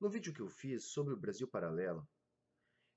No vídeo que eu fiz sobre o Brasil Paralelo,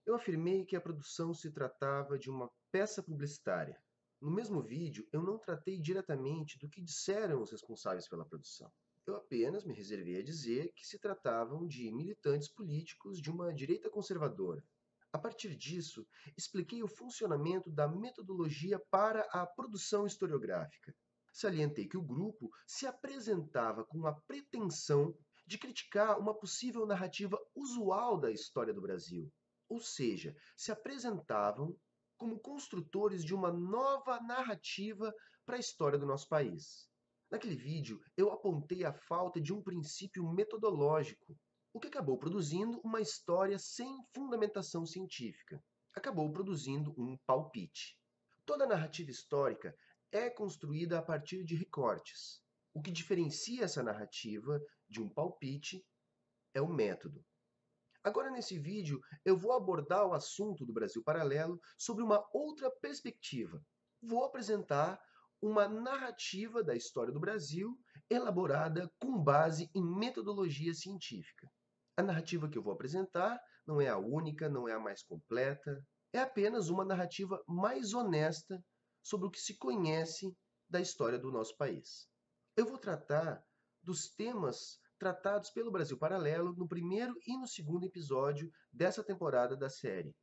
eu afirmei que a produção se tratava de uma peça publicitária. No mesmo vídeo, eu não tratei diretamente do que disseram os responsáveis pela produção. Eu apenas me reservei a dizer que se tratavam de militantes políticos de uma direita conservadora. A partir disso, expliquei o funcionamento da metodologia para a produção historiográfica. Salientei que o grupo se apresentava com a pretensão de criticar uma possível narrativa usual da história do Brasil, ou seja, se apresentavam como construtores de uma nova narrativa para a história do nosso país. Naquele vídeo, eu apontei a falta de um princípio metodológico, o que acabou produzindo uma história sem fundamentação científica. Acabou produzindo um palpite. Toda narrativa histórica é construída a partir de recortes, o que diferencia essa narrativa de um palpite é um método. Agora, nesse vídeo, eu vou abordar o assunto do Brasil Paralelo sobre uma outra perspectiva. Vou apresentar uma narrativa da história do Brasil elaborada com base em metodologia científica. A narrativa que eu vou apresentar não é a única, não é a mais completa, é apenas uma narrativa mais honesta sobre o que se conhece da história do nosso país. Eu vou tratar dos temas tratados pelo Brasil Paralelo no primeiro e no segundo episódio dessa temporada da série.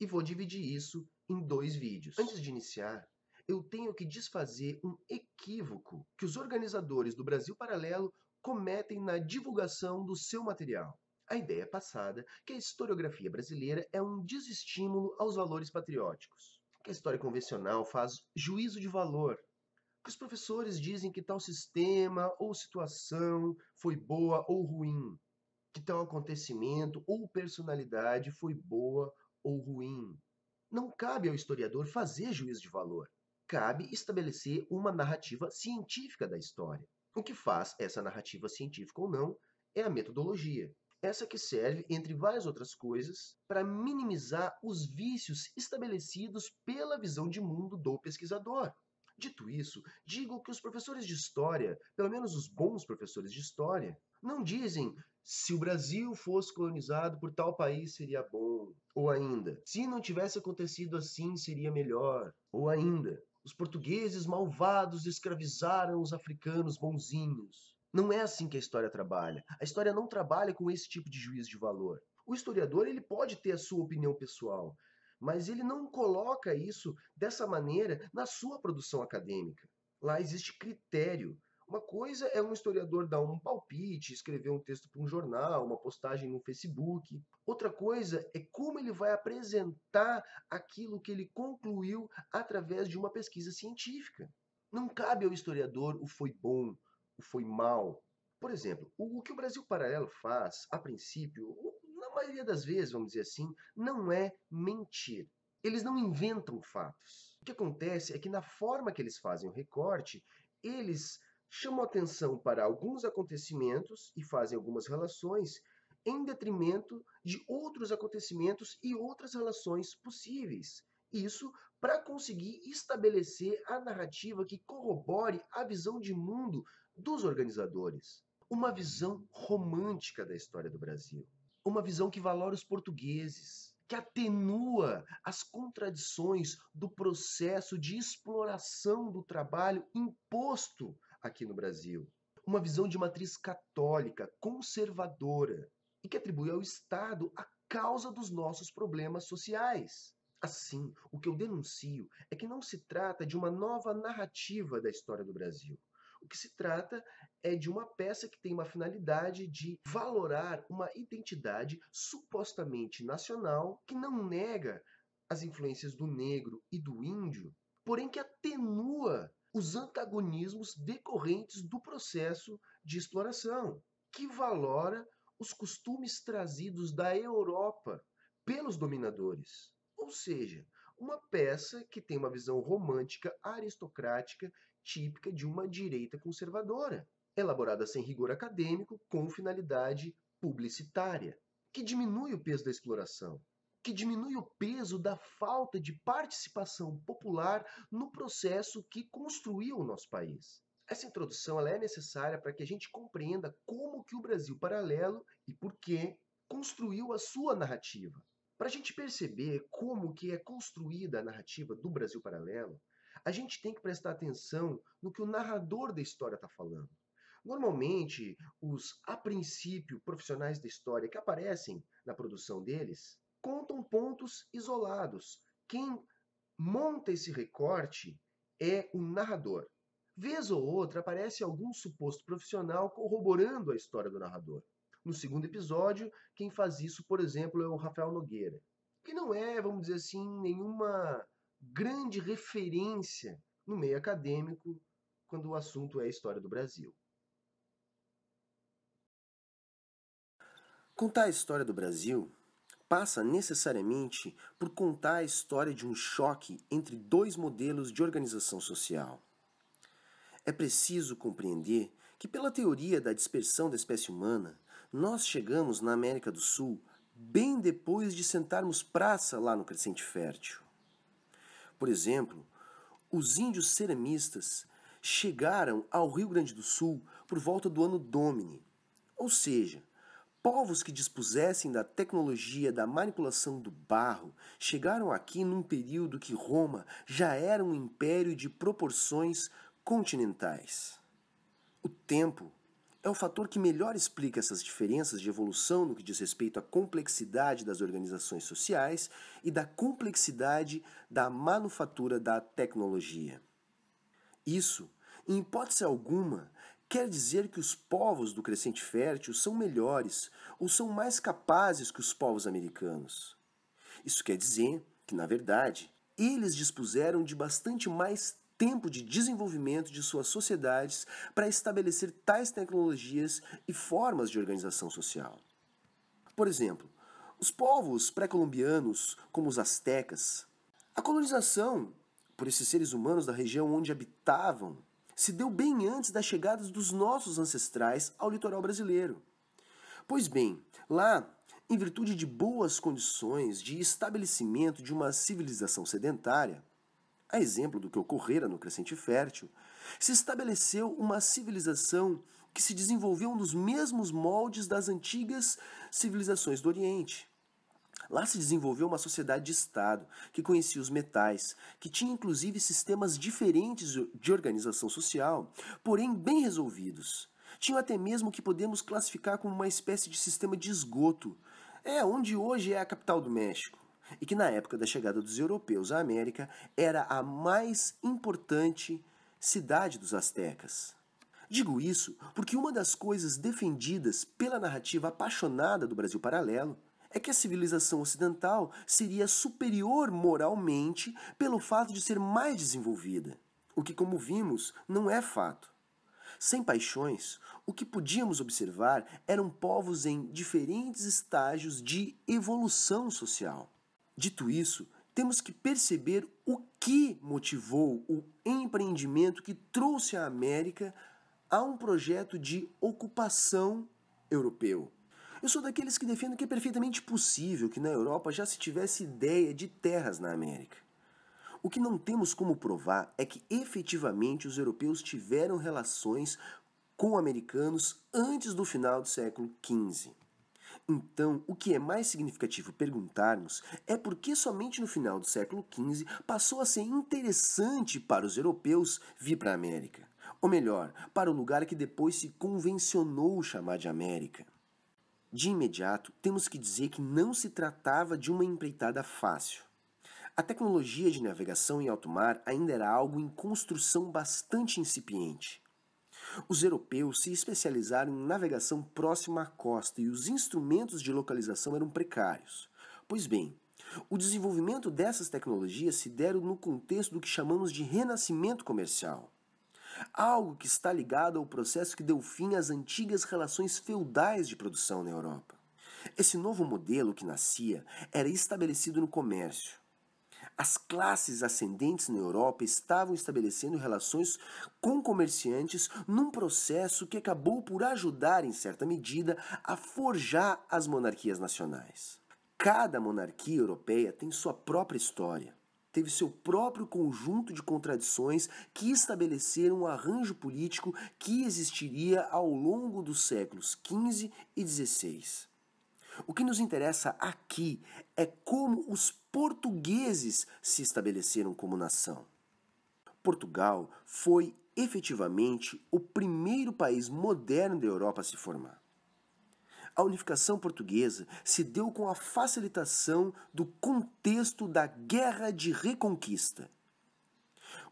E vou dividir isso em dois vídeos. Antes de iniciar, eu tenho que desfazer um equívoco que os organizadores do Brasil Paralelo cometem na divulgação do seu material. A ideia é passada que a historiografia brasileira é um desestímulo aos valores patrióticos, que a história convencional faz juízo de valor que os professores dizem que tal sistema ou situação foi boa ou ruim, que tal acontecimento ou personalidade foi boa ou ruim. Não cabe ao historiador fazer juízo de valor. Cabe estabelecer uma narrativa científica da história. O que faz essa narrativa científica ou não é a metodologia. Essa que serve, entre várias outras coisas, para minimizar os vícios estabelecidos pela visão de mundo do pesquisador. Dito isso, digo que os professores de história, pelo menos os bons professores de história, não dizem se o Brasil fosse colonizado por tal país seria bom, ou ainda, se não tivesse acontecido assim seria melhor, ou ainda, os portugueses malvados escravizaram os africanos bonzinhos. Não é assim que a história trabalha. A história não trabalha com esse tipo de juízo de valor. O historiador ele pode ter a sua opinião pessoal, mas ele não coloca isso dessa maneira na sua produção acadêmica. Lá existe critério. Uma coisa é um historiador dar um palpite, escrever um texto para um jornal, uma postagem no Facebook. Outra coisa é como ele vai apresentar aquilo que ele concluiu através de uma pesquisa científica. Não cabe ao historiador o foi bom, o foi mal. Por exemplo, o que o Brasil Paralelo faz, a princípio, na maioria das vezes, vamos dizer assim, não é mentir. Eles não inventam fatos. O que acontece é que na forma que eles fazem o recorte, eles chamam atenção para alguns acontecimentos e fazem algumas relações em detrimento de outros acontecimentos e outras relações possíveis. Isso para conseguir estabelecer a narrativa que corrobore a visão de mundo dos organizadores. Uma visão romântica da história do Brasil uma visão que valora os portugueses, que atenua as contradições do processo de exploração do trabalho imposto aqui no Brasil. Uma visão de matriz católica, conservadora, e que atribui ao Estado a causa dos nossos problemas sociais. Assim, o que eu denuncio é que não se trata de uma nova narrativa da história do Brasil, o que se trata é de uma peça que tem uma finalidade de valorar uma identidade supostamente nacional que não nega as influências do negro e do índio, porém que atenua os antagonismos decorrentes do processo de exploração, que valora os costumes trazidos da Europa pelos dominadores. Ou seja, uma peça que tem uma visão romântica, aristocrática, típica de uma direita conservadora, elaborada sem rigor acadêmico, com finalidade publicitária, que diminui o peso da exploração, que diminui o peso da falta de participação popular no processo que construiu o nosso país. Essa introdução ela é necessária para que a gente compreenda como que o Brasil paralelo e por que construiu a sua narrativa. Para a gente perceber como que é construída a narrativa do Brasil paralelo, a gente tem que prestar atenção no que o narrador da história está falando. Normalmente, os, a princípio, profissionais da história que aparecem na produção deles contam pontos isolados. Quem monta esse recorte é o narrador. Vez ou outra aparece algum suposto profissional corroborando a história do narrador. No segundo episódio, quem faz isso, por exemplo, é o Rafael Nogueira, que não é, vamos dizer assim, nenhuma grande referência no meio acadêmico quando o assunto é a história do Brasil. Contar a história do Brasil passa necessariamente por contar a história de um choque entre dois modelos de organização social. É preciso compreender que, pela teoria da dispersão da espécie humana, nós chegamos na América do Sul bem depois de sentarmos praça lá no Crescente Fértil. Por exemplo, os índios ceramistas chegaram ao Rio Grande do Sul por volta do ano Domini, ou seja, povos que dispusessem da tecnologia da manipulação do barro chegaram aqui num período que Roma já era um império de proporções continentais. O tempo é o fator que melhor explica essas diferenças de evolução no que diz respeito à complexidade das organizações sociais e da complexidade da manufatura da tecnologia. Isso, em hipótese alguma, quer dizer que os povos do Crescente Fértil são melhores ou são mais capazes que os povos americanos. Isso quer dizer que, na verdade, eles dispuseram de bastante mais tempo de desenvolvimento de suas sociedades para estabelecer tais tecnologias e formas de organização social. Por exemplo, os povos pré-colombianos, como os astecas, a colonização por esses seres humanos da região onde habitavam se deu bem antes da chegada dos nossos ancestrais ao litoral brasileiro. Pois bem, lá, em virtude de boas condições de estabelecimento de uma civilização sedentária, a exemplo do que ocorrera no Crescente Fértil, se estabeleceu uma civilização que se desenvolveu nos mesmos moldes das antigas civilizações do Oriente. Lá se desenvolveu uma sociedade de Estado que conhecia os metais, que tinha inclusive sistemas diferentes de organização social, porém bem resolvidos. Tinham até mesmo o que podemos classificar como uma espécie de sistema de esgoto, é onde hoje é a capital do México e que na época da chegada dos europeus à América era a mais importante cidade dos astecas. Digo isso porque uma das coisas defendidas pela narrativa apaixonada do Brasil paralelo é que a civilização ocidental seria superior moralmente pelo fato de ser mais desenvolvida, o que, como vimos, não é fato. Sem paixões, o que podíamos observar eram povos em diferentes estágios de evolução social. Dito isso, temos que perceber o que motivou o empreendimento que trouxe a América a um projeto de ocupação europeu. Eu sou daqueles que defendem que é perfeitamente possível que na Europa já se tivesse ideia de terras na América. O que não temos como provar é que efetivamente os europeus tiveram relações com americanos antes do final do século XV. Então, o que é mais significativo perguntarmos é por que somente no final do século XV passou a ser interessante para os europeus vir para a América. Ou melhor, para o lugar que depois se convencionou chamar de América. De imediato, temos que dizer que não se tratava de uma empreitada fácil. A tecnologia de navegação em alto mar ainda era algo em construção bastante incipiente. Os europeus se especializaram em navegação próxima à costa e os instrumentos de localização eram precários. Pois bem, o desenvolvimento dessas tecnologias se deram no contexto do que chamamos de renascimento comercial. Algo que está ligado ao processo que deu fim às antigas relações feudais de produção na Europa. Esse novo modelo que nascia era estabelecido no comércio, as classes ascendentes na Europa estavam estabelecendo relações com comerciantes num processo que acabou por ajudar, em certa medida, a forjar as monarquias nacionais. Cada monarquia europeia tem sua própria história teve seu próprio conjunto de contradições que estabeleceram um arranjo político que existiria ao longo dos séculos XV e XVI. O que nos interessa aqui é como os portugueses se estabeleceram como nação. Portugal foi efetivamente o primeiro país moderno da Europa a se formar. A unificação portuguesa se deu com a facilitação do contexto da Guerra de Reconquista.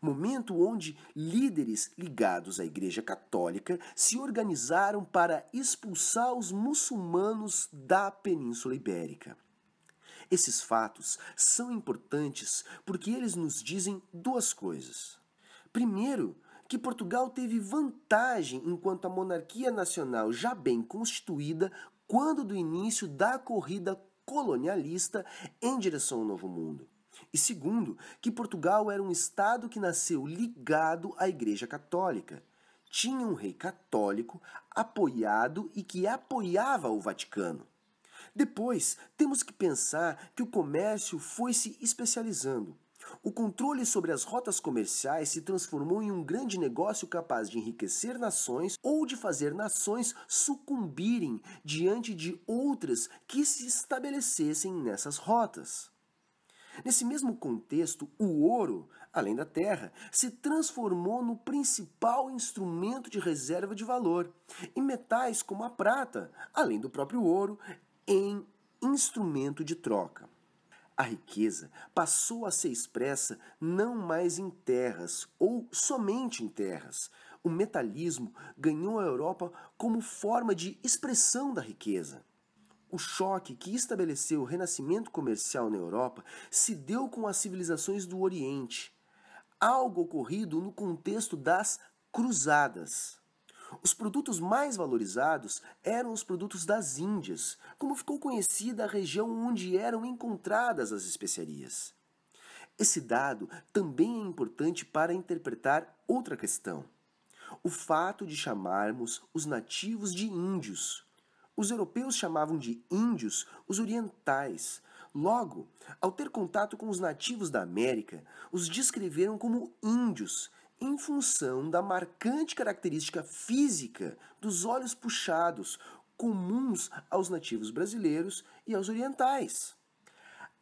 Momento onde líderes ligados à Igreja Católica se organizaram para expulsar os muçulmanos da Península Ibérica. Esses fatos são importantes porque eles nos dizem duas coisas. Primeiro, que Portugal teve vantagem enquanto a monarquia nacional já bem constituída quando do início da corrida colonialista em direção ao Novo Mundo. E segundo, que Portugal era um estado que nasceu ligado à Igreja Católica. Tinha um rei católico apoiado e que apoiava o Vaticano. Depois, temos que pensar que o comércio foi se especializando. O controle sobre as rotas comerciais se transformou em um grande negócio capaz de enriquecer nações ou de fazer nações sucumbirem diante de outras que se estabelecessem nessas rotas. Nesse mesmo contexto, o ouro, além da terra, se transformou no principal instrumento de reserva de valor, e metais como a prata, além do próprio ouro, em instrumento de troca. A riqueza passou a ser expressa não mais em terras ou somente em terras. O metalismo ganhou a Europa como forma de expressão da riqueza. O choque que estabeleceu o renascimento comercial na Europa se deu com as civilizações do Oriente, algo ocorrido no contexto das Cruzadas. Os produtos mais valorizados eram os produtos das Índias, como ficou conhecida a região onde eram encontradas as especiarias. Esse dado também é importante para interpretar outra questão: o fato de chamarmos os nativos de índios. Os europeus chamavam de índios os orientais. Logo, ao ter contato com os nativos da América, os descreveram como índios, em função da marcante característica física dos olhos puxados, comuns aos nativos brasileiros e aos orientais.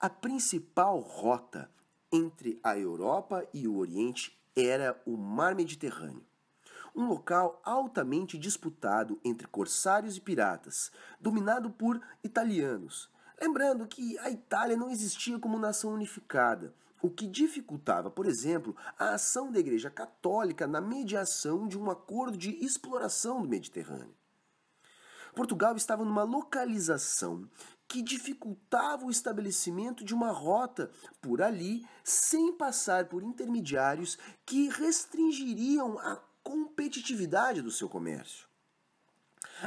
A principal rota entre a Europa e o Oriente era o Mar Mediterrâneo, um local altamente disputado entre corsários e piratas, dominado por italianos. Lembrando que a Itália não existia como nação unificada, o que dificultava, por exemplo, a ação da Igreja Católica na mediação de um acordo de exploração do Mediterrâneo. Portugal estava numa localização que dificultava o estabelecimento de uma rota por ali sem passar por intermediários que restringiriam a competitividade do seu comércio.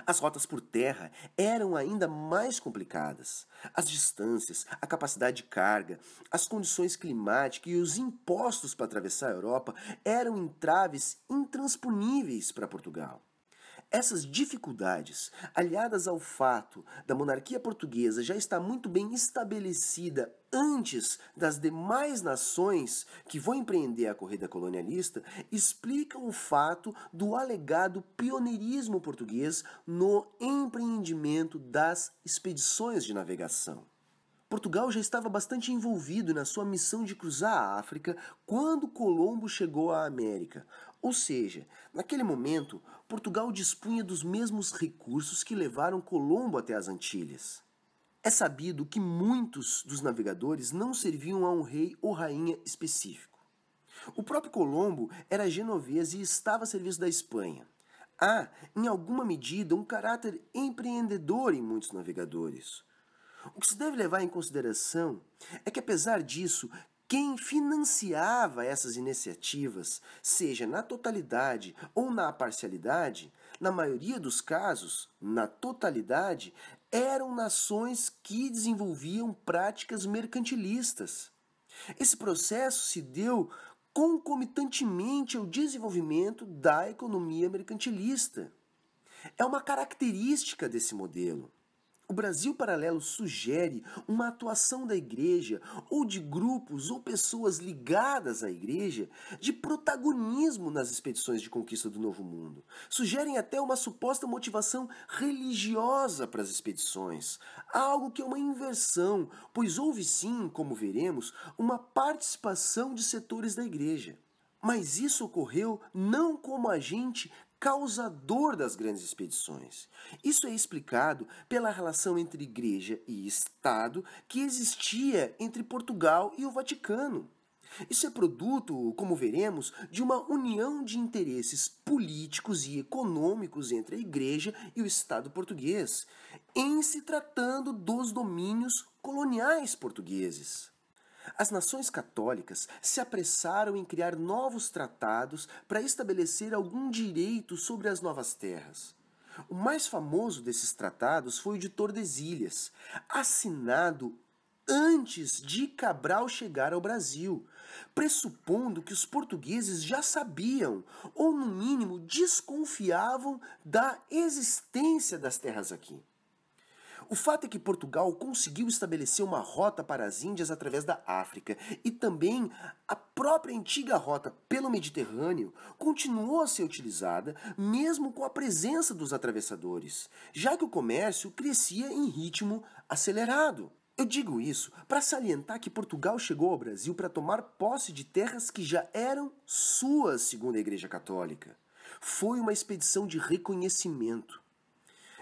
As rotas por terra eram ainda mais complicadas. As distâncias, a capacidade de carga, as condições climáticas e os impostos para atravessar a Europa eram entraves intransponíveis para Portugal. Essas dificuldades, aliadas ao fato da monarquia portuguesa já estar muito bem estabelecida antes das demais nações que vão empreender a corrida colonialista, explicam o fato do alegado pioneirismo português no empreendimento das expedições de navegação. Portugal já estava bastante envolvido na sua missão de cruzar a África quando Colombo chegou à América, ou seja, naquele momento, Portugal dispunha dos mesmos recursos que levaram Colombo até as Antilhas. É sabido que muitos dos navegadores não serviam a um rei ou rainha específico. O próprio Colombo era genovês e estava a serviço da Espanha. Há, em alguma medida, um caráter empreendedor em muitos navegadores. O que se deve levar em consideração é que, apesar disso, quem financiava essas iniciativas, seja na totalidade ou na parcialidade, na maioria dos casos, na totalidade, eram nações que desenvolviam práticas mercantilistas. Esse processo se deu concomitantemente ao desenvolvimento da economia mercantilista. É uma característica desse modelo. O Brasil Paralelo sugere uma atuação da igreja, ou de grupos ou pessoas ligadas à igreja, de protagonismo nas expedições de conquista do Novo Mundo. Sugerem até uma suposta motivação religiosa para as expedições, algo que é uma inversão, pois houve sim, como veremos, uma participação de setores da igreja. Mas isso ocorreu não como agente causador das grandes expedições. Isso é explicado pela relação entre igreja e Estado que existia entre Portugal e o Vaticano. Isso é produto, como veremos, de uma união de interesses políticos e econômicos entre a Igreja e o Estado português, em se tratando dos domínios coloniais portugueses. As nações católicas se apressaram em criar novos tratados para estabelecer algum direito sobre as novas terras. O mais famoso desses tratados foi o de Tordesilhas, assinado antes de Cabral chegar ao Brasil, pressupondo que os portugueses já sabiam, ou no mínimo desconfiavam, da existência das terras aqui. O fato é que Portugal conseguiu estabelecer uma rota para as Índias através da África e também a própria antiga rota pelo Mediterrâneo continuou a ser utilizada mesmo com a presença dos atravessadores, já que o comércio crescia em ritmo acelerado. Eu digo isso para salientar que Portugal chegou ao Brasil para tomar posse de terras que já eram suas, segundo a Igreja Católica. Foi uma expedição de reconhecimento.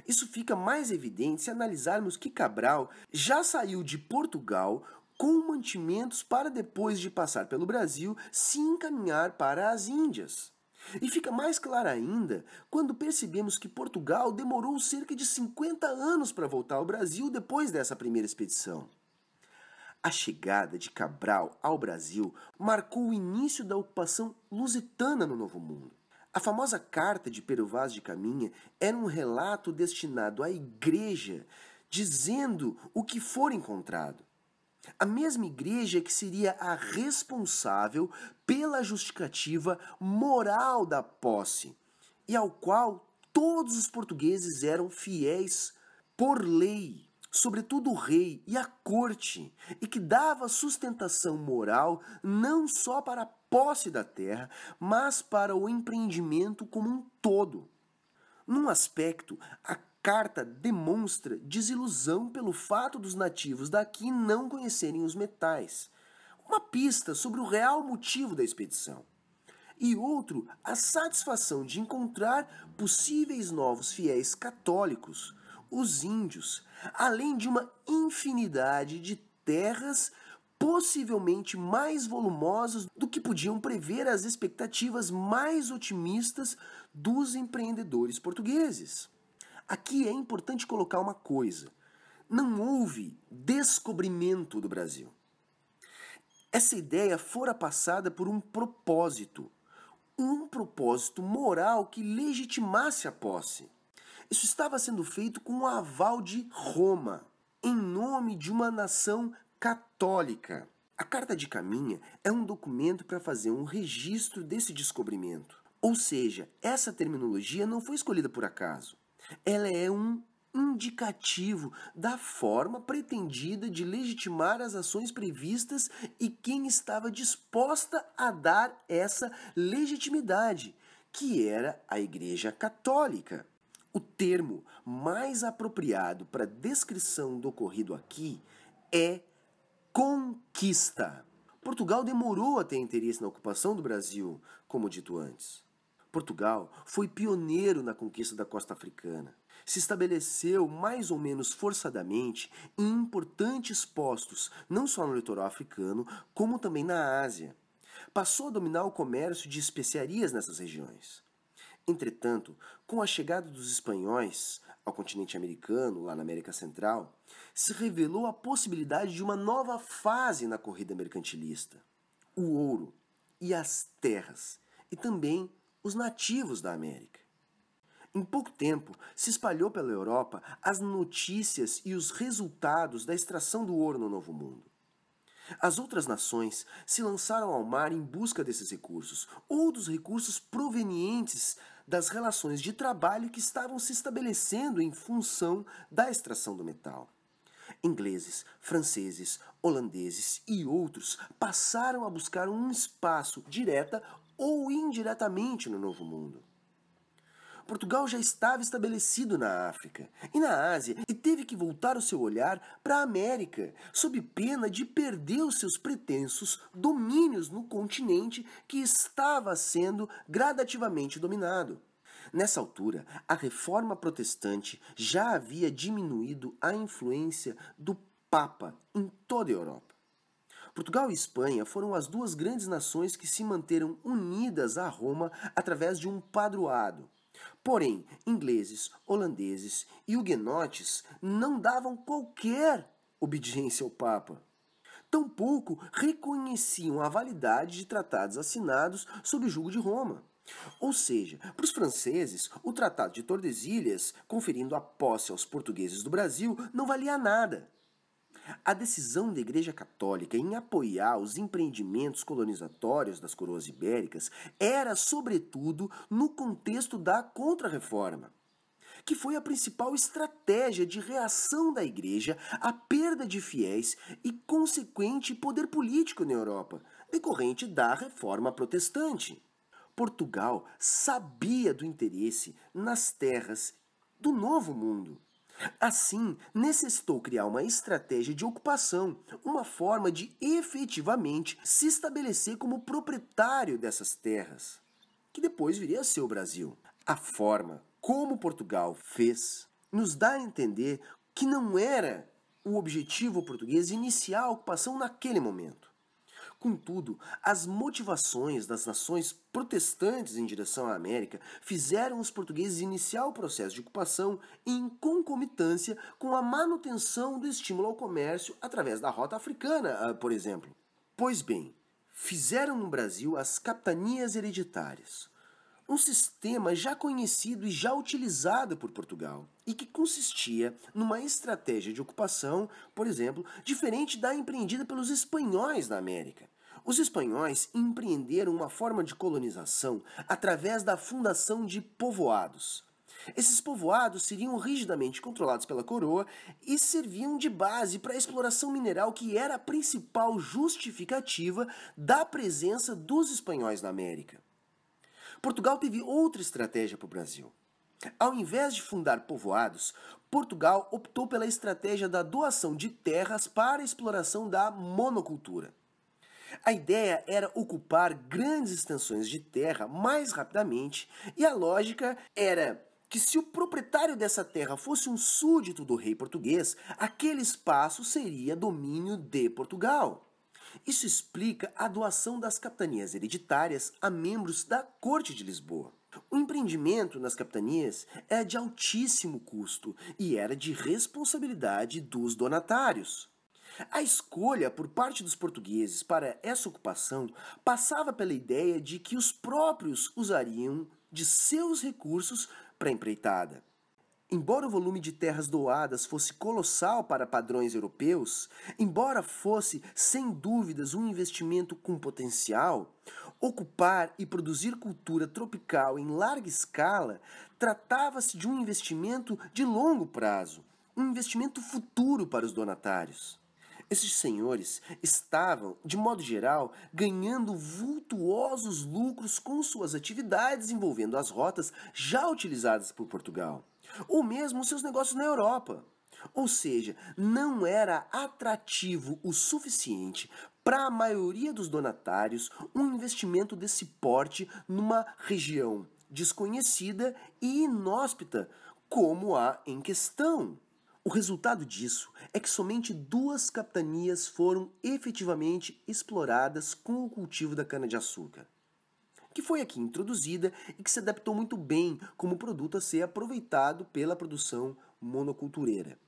Isso fica mais evidente se analisarmos que Cabral já saiu de Portugal com mantimentos para depois de passar pelo Brasil se encaminhar para as Índias. E fica mais claro ainda quando percebemos que Portugal demorou cerca de 50 anos para voltar ao Brasil depois dessa primeira expedição. A chegada de Cabral ao Brasil marcou o início da ocupação lusitana no Novo Mundo. A famosa carta de Pero Vaz de Caminha era um relato destinado à igreja, dizendo o que for encontrado. A mesma igreja que seria a responsável pela justificativa moral da posse e ao qual todos os portugueses eram fiéis por lei sobretudo o rei e a corte, e que dava sustentação moral não só para a posse da terra, mas para o empreendimento como um todo. Num aspecto, a carta demonstra desilusão pelo fato dos nativos daqui não conhecerem os metais, uma pista sobre o real motivo da expedição. E outro, a satisfação de encontrar possíveis novos fiéis católicos, os índios, além de uma infinidade de terras possivelmente mais volumosas do que podiam prever as expectativas mais otimistas dos empreendedores portugueses. Aqui é importante colocar uma coisa: não houve descobrimento do Brasil. Essa ideia fora passada por um propósito, um propósito moral que legitimasse a posse. Isso estava sendo feito com o aval de Roma, em nome de uma nação católica. A Carta de Caminha é um documento para fazer um registro desse descobrimento. Ou seja, essa terminologia não foi escolhida por acaso. Ela é um indicativo da forma pretendida de legitimar as ações previstas e quem estava disposta a dar essa legitimidade, que era a Igreja Católica. O termo mais apropriado para descrição do ocorrido aqui é conquista. Portugal demorou a ter interesse na ocupação do Brasil, como dito antes. Portugal foi pioneiro na conquista da costa africana. Se estabeleceu mais ou menos forçadamente em importantes postos, não só no litoral africano, como também na Ásia. Passou a dominar o comércio de especiarias nessas regiões. Entretanto, com a chegada dos espanhóis ao continente americano, lá na América Central, se revelou a possibilidade de uma nova fase na corrida mercantilista: o ouro e as terras, e também os nativos da América. Em pouco tempo, se espalhou pela Europa as notícias e os resultados da extração do ouro no Novo Mundo. As outras nações se lançaram ao mar em busca desses recursos ou dos recursos provenientes das relações de trabalho que estavam se estabelecendo em função da extração do metal. Ingleses, franceses, holandeses e outros passaram a buscar um espaço direta ou indiretamente no Novo Mundo. Portugal já estava estabelecido na África e na Ásia e teve que voltar o seu olhar para a América, sob pena de perder os seus pretensos domínios no continente que estava sendo gradativamente dominado. Nessa altura, a reforma protestante já havia diminuído a influência do Papa em toda a Europa. Portugal e Espanha foram as duas grandes nações que se manteram unidas a Roma através de um padroado, Porém, ingleses, holandeses e huguenotes não davam qualquer obediência ao Papa. Tampouco reconheciam a validade de tratados assinados sob o jugo de Roma. Ou seja, para os franceses, o Tratado de Tordesilhas, conferindo a posse aos portugueses do Brasil, não valia nada. A decisão da Igreja Católica em apoiar os empreendimentos colonizatórios das coroas ibéricas era, sobretudo, no contexto da Contra-Reforma, que foi a principal estratégia de reação da Igreja à perda de fiéis e consequente poder político na Europa, decorrente da Reforma Protestante. Portugal sabia do interesse nas terras do Novo Mundo Assim, necessitou criar uma estratégia de ocupação, uma forma de efetivamente se estabelecer como proprietário dessas terras, que depois viria a ser o Brasil. A forma como Portugal fez nos dá a entender que não era o objetivo português iniciar a ocupação naquele momento. Contudo, as motivações das nações protestantes em direção à América fizeram os portugueses iniciar o processo de ocupação em concomitância com a manutenção do estímulo ao comércio através da rota africana, ah, por exemplo. Pois bem, fizeram no Brasil as capitanias hereditárias, um sistema já conhecido e já utilizado por Portugal, e que consistia numa estratégia de ocupação, por exemplo, diferente da empreendida pelos espanhóis na América. Os espanhóis empreenderam uma forma de colonização através da fundação de povoados. Esses povoados seriam rigidamente controlados pela coroa e serviam de base para a exploração mineral, que era a principal justificativa da presença dos espanhóis na América. Portugal teve outra estratégia para o Brasil. Ao invés de fundar povoados, Portugal optou pela estratégia da doação de terras para a exploração da monocultura. A ideia era ocupar grandes extensões de terra mais rapidamente e a lógica era que se o proprietário dessa terra fosse um súdito do rei português, aquele espaço seria domínio de Portugal. Isso explica a doação das capitanias hereditárias a membros da Corte de Lisboa. O empreendimento nas capitanias é de altíssimo custo e era de responsabilidade dos donatários. A escolha por parte dos portugueses para essa ocupação passava pela ideia de que os próprios usariam de seus recursos para a empreitada. Embora o volume de terras doadas fosse colossal para padrões europeus, embora fosse sem dúvidas um investimento com potencial, ocupar e produzir cultura tropical em larga escala tratava-se de um investimento de longo prazo, um investimento futuro para os donatários. Esses senhores estavam, de modo geral, ganhando vultuosos lucros com suas atividades envolvendo as rotas já utilizadas por Portugal, ou mesmo seus negócios na Europa. Ou seja, não era atrativo o suficiente para a maioria dos donatários um investimento desse porte numa região desconhecida e inóspita como a em questão. O resultado disso é que somente duas capitanias foram efetivamente exploradas com o cultivo da cana-de-açúcar, que foi aqui introduzida e que se adaptou muito bem como produto a ser aproveitado pela produção monocultureira.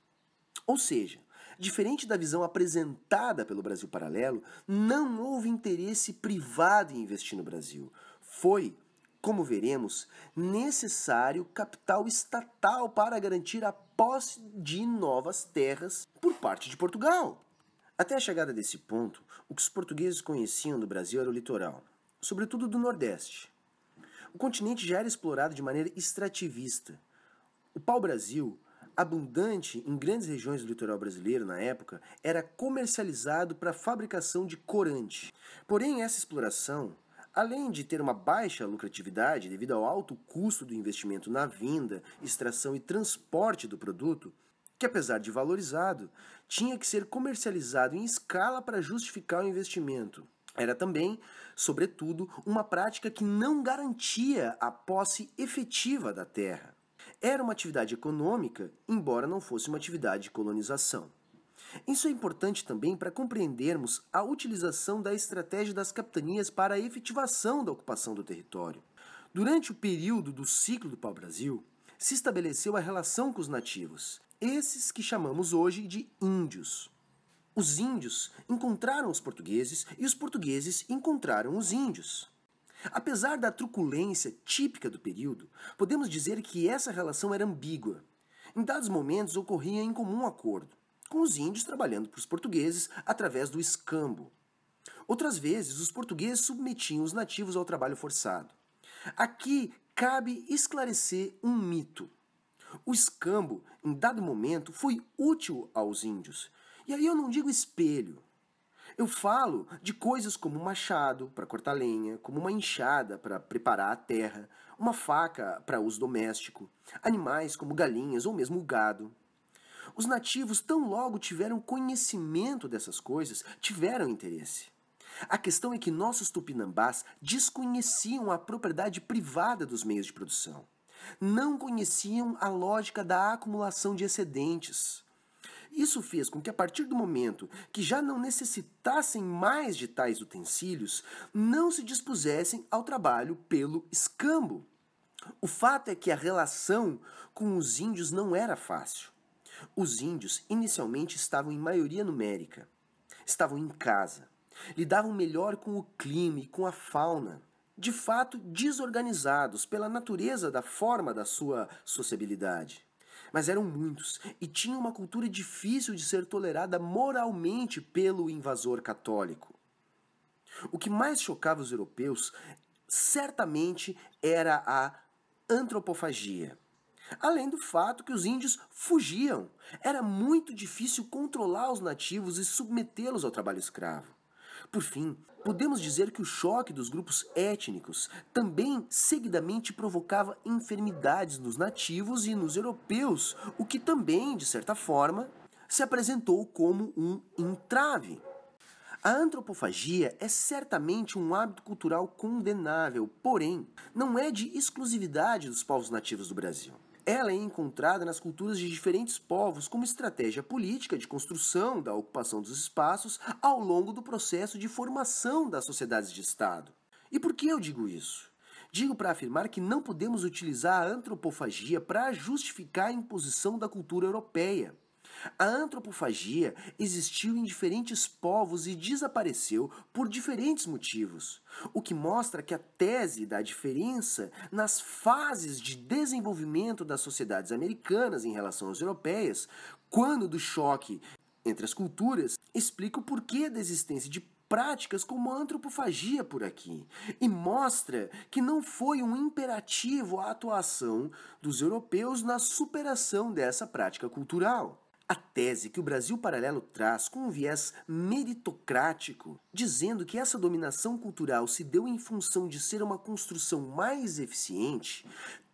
Ou seja, diferente da visão apresentada pelo Brasil Paralelo, não houve interesse privado em investir no Brasil. Foi como veremos, necessário capital estatal para garantir a posse de novas terras por parte de Portugal. Até a chegada desse ponto, o que os portugueses conheciam do Brasil era o litoral, sobretudo do Nordeste. O continente já era explorado de maneira extrativista. O pau-brasil, abundante em grandes regiões do litoral brasileiro na época, era comercializado para a fabricação de corante. Porém, essa exploração Além de ter uma baixa lucratividade devido ao alto custo do investimento na vinda, extração e transporte do produto, que apesar de valorizado, tinha que ser comercializado em escala para justificar o investimento. Era também, sobretudo, uma prática que não garantia a posse efetiva da terra. Era uma atividade econômica, embora não fosse uma atividade de colonização. Isso é importante também para compreendermos a utilização da estratégia das capitanias para a efetivação da ocupação do território. Durante o período do ciclo do pau-brasil, se estabeleceu a relação com os nativos, esses que chamamos hoje de índios. Os índios encontraram os portugueses e os portugueses encontraram os índios. Apesar da truculência típica do período, podemos dizer que essa relação era ambígua. Em dados momentos ocorria em comum acordo, com os índios trabalhando para os portugueses através do escambo. Outras vezes, os portugueses submetiam os nativos ao trabalho forçado. Aqui cabe esclarecer um mito. O escambo, em dado momento, foi útil aos índios. E aí eu não digo espelho. Eu falo de coisas como um machado para cortar lenha, como uma enxada para preparar a terra, uma faca para uso doméstico, animais como galinhas ou mesmo gado. Os nativos tão logo tiveram conhecimento dessas coisas, tiveram interesse. A questão é que nossos tupinambás desconheciam a propriedade privada dos meios de produção. Não conheciam a lógica da acumulação de excedentes. Isso fez com que, a partir do momento que já não necessitassem mais de tais utensílios, não se dispusessem ao trabalho pelo escambo. O fato é que a relação com os índios não era fácil. Os índios inicialmente estavam em maioria numérica, estavam em casa, lidavam melhor com o clima e com a fauna, de fato desorganizados pela natureza da forma da sua sociabilidade. Mas eram muitos e tinham uma cultura difícil de ser tolerada moralmente pelo invasor católico. O que mais chocava os europeus certamente era a antropofagia Além do fato que os índios fugiam. Era muito difícil controlar os nativos e submetê-los ao trabalho escravo. Por fim, podemos dizer que o choque dos grupos étnicos também seguidamente provocava enfermidades nos nativos e nos europeus, o que também, de certa forma, se apresentou como um entrave. A antropofagia é certamente um hábito cultural condenável, porém, não é de exclusividade dos povos nativos do Brasil. Ela é encontrada nas culturas de diferentes povos como estratégia política de construção da ocupação dos espaços ao longo do processo de formação das sociedades de Estado. E por que eu digo isso? Digo para afirmar que não podemos utilizar a antropofagia para justificar a imposição da cultura europeia. A antropofagia existiu em diferentes povos e desapareceu por diferentes motivos, o que mostra que a tese da diferença nas fases de desenvolvimento das sociedades americanas em relação às europeias, quando do choque entre as culturas, explica o porquê da existência de práticas como a antropofagia por aqui e mostra que não foi um imperativo a atuação dos europeus na superação dessa prática cultural. A tese que o Brasil Paralelo traz com um viés meritocrático, dizendo que essa dominação cultural se deu em função de ser uma construção mais eficiente,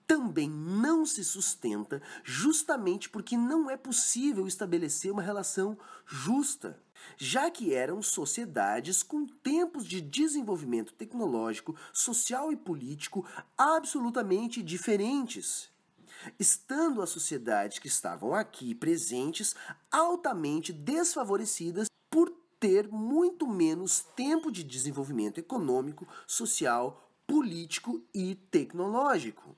também não se sustenta justamente porque não é possível estabelecer uma relação justa, já que eram sociedades com tempos de desenvolvimento tecnológico, social e político absolutamente diferentes estando as sociedades que estavam aqui presentes altamente desfavorecidas por ter muito menos tempo de desenvolvimento econômico, social, político e tecnológico.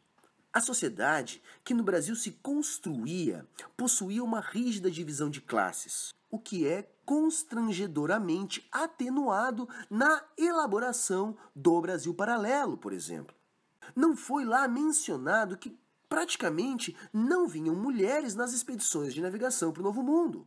A sociedade que no Brasil se construía possuía uma rígida divisão de classes, o que é constrangedoramente atenuado na elaboração do Brasil Paralelo, por exemplo. Não foi lá mencionado que Praticamente não vinham mulheres nas expedições de navegação para o Novo Mundo.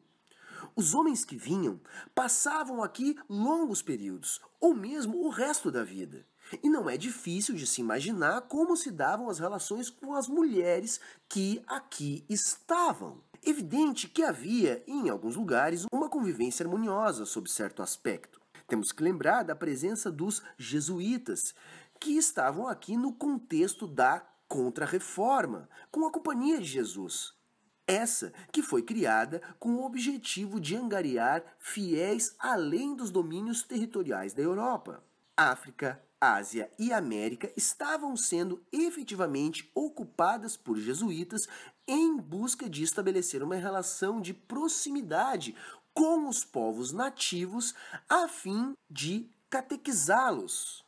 Os homens que vinham passavam aqui longos períodos, ou mesmo o resto da vida. E não é difícil de se imaginar como se davam as relações com as mulheres que aqui estavam. Evidente que havia, em alguns lugares, uma convivência harmoniosa sob certo aspecto. Temos que lembrar da presença dos jesuítas, que estavam aqui no contexto da contra-reforma com a Companhia de Jesus. Essa que foi criada com o objetivo de angariar fiéis além dos domínios territoriais da Europa. África, Ásia e América estavam sendo efetivamente ocupadas por jesuítas em busca de estabelecer uma relação de proximidade com os povos nativos a fim de catequizá-los.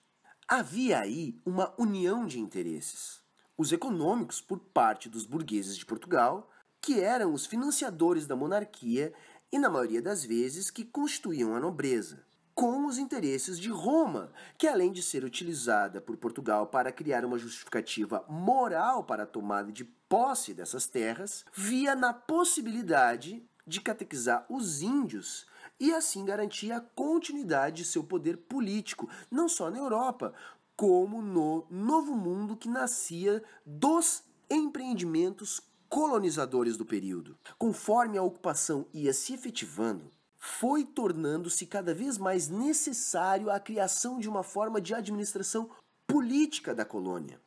Havia aí uma união de interesses os econômicos por parte dos burgueses de Portugal, que eram os financiadores da monarquia e, na maioria das vezes, que constituíam a nobreza, com os interesses de Roma, que além de ser utilizada por Portugal para criar uma justificativa moral para a tomada de posse dessas terras, via na possibilidade de catequizar os índios e assim garantir a continuidade de seu poder político, não só na Europa, como no novo mundo que nascia dos empreendimentos colonizadores do período. Conforme a ocupação ia se efetivando, foi tornando-se cada vez mais necessário a criação de uma forma de administração política da colônia.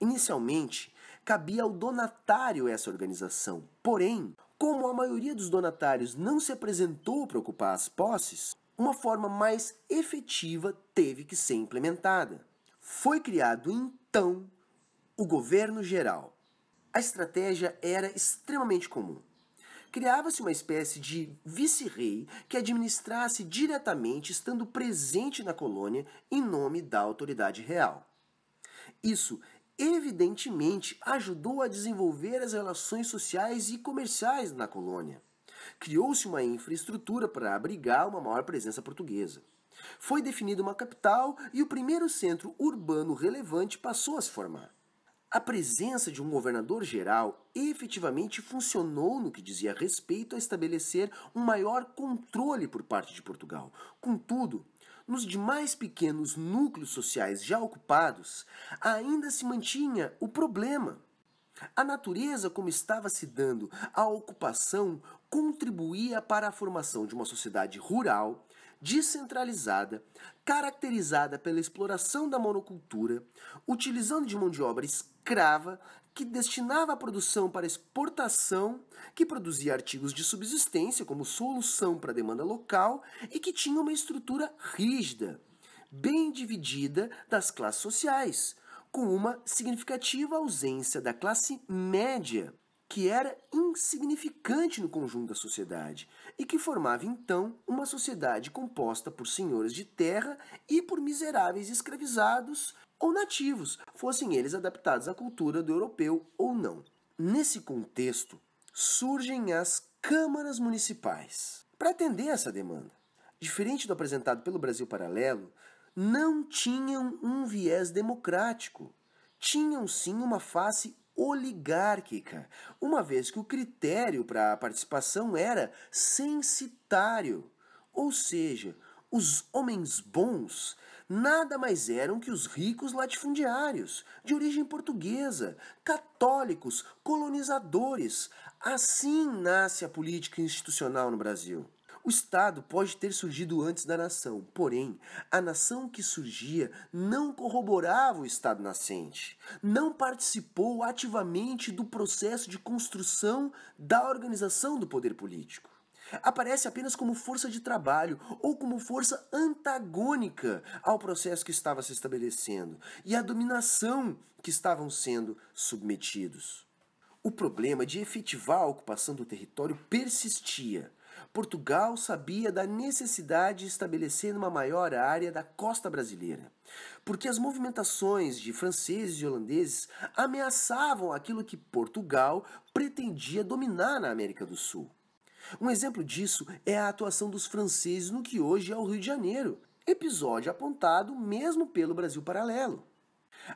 Inicialmente, cabia ao donatário essa organização. Porém, como a maioria dos donatários não se apresentou para ocupar as posses, uma forma mais efetiva teve que ser implementada. Foi criado então o governo geral. A estratégia era extremamente comum. Criava-se uma espécie de vice-rei que administrasse diretamente, estando presente na colônia, em nome da autoridade real. Isso evidentemente ajudou a desenvolver as relações sociais e comerciais na colônia. Criou-se uma infraestrutura para abrigar uma maior presença portuguesa. Foi definida uma capital e o primeiro centro urbano relevante passou a se formar. A presença de um governador geral efetivamente funcionou no que dizia respeito a estabelecer um maior controle por parte de Portugal. Contudo, nos demais pequenos núcleos sociais já ocupados, ainda se mantinha o problema. A natureza como estava se dando, a ocupação contribuía para a formação de uma sociedade rural descentralizada, caracterizada pela exploração da monocultura, utilizando de mão de obra escrava que destinava a produção para exportação, que produzia artigos de subsistência como solução para a demanda local e que tinha uma estrutura rígida, bem dividida das classes sociais, com uma significativa ausência da classe média, que era insignificante no conjunto da sociedade e que formava então uma sociedade composta por senhores de terra e por miseráveis escravizados ou nativos, fossem eles adaptados à cultura do europeu ou não. Nesse contexto, surgem as câmaras municipais para atender essa demanda. Diferente do apresentado pelo Brasil Paralelo, não tinham um viés democrático, tinham sim uma face oligárquica, uma vez que o critério para a participação era censitário, ou seja, os homens bons nada mais eram que os ricos latifundiários, de origem portuguesa, católicos, colonizadores. Assim nasce a política institucional no Brasil. O Estado pode ter surgido antes da nação, porém, a nação que surgia não corroborava o Estado nascente, não participou ativamente do processo de construção da organização do poder político. Aparece apenas como força de trabalho ou como força antagônica ao processo que estava se estabelecendo e à dominação que estavam sendo submetidos. O problema de efetivar a ocupação do território persistia, Portugal sabia da necessidade de estabelecer uma maior área da costa brasileira, porque as movimentações de franceses e holandeses ameaçavam aquilo que Portugal pretendia dominar na América do Sul. Um exemplo disso é a atuação dos franceses no que hoje é o Rio de Janeiro, episódio apontado mesmo pelo Brasil Paralelo.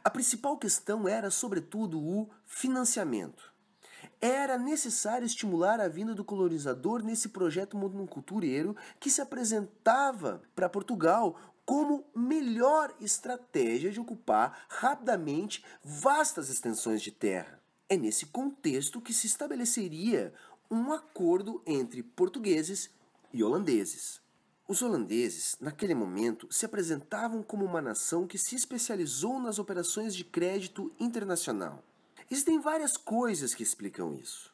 A principal questão era, sobretudo, o financiamento. Era necessário estimular a vinda do colonizador nesse projeto monocultureiro que se apresentava para Portugal como melhor estratégia de ocupar rapidamente vastas extensões de terra. É nesse contexto que se estabeleceria um acordo entre portugueses e holandeses. Os holandeses, naquele momento, se apresentavam como uma nação que se especializou nas operações de crédito internacional. Existem várias coisas que explicam isso.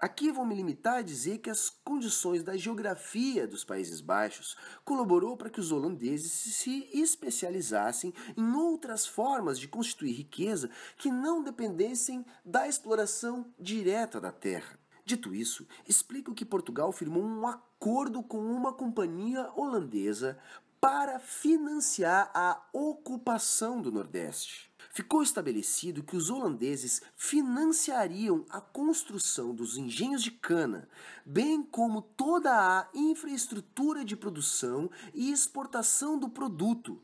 Aqui vou me limitar a dizer que as condições da geografia dos Países Baixos colaborou para que os holandeses se especializassem em outras formas de constituir riqueza que não dependessem da exploração direta da terra. Dito isso, explico que Portugal firmou um acordo com uma companhia holandesa para financiar a ocupação do Nordeste ficou estabelecido que os holandeses financiariam a construção dos engenhos de cana, bem como toda a infraestrutura de produção e exportação do produto,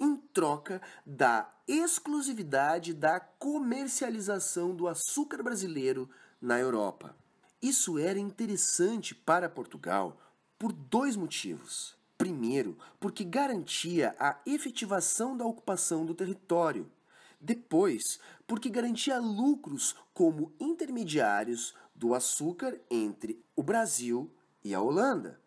em troca da exclusividade da comercialização do açúcar brasileiro na Europa. Isso era interessante para Portugal por dois motivos. Primeiro, porque garantia a efetivação da ocupação do território. Depois, porque garantia lucros como intermediários do açúcar entre o Brasil e a Holanda.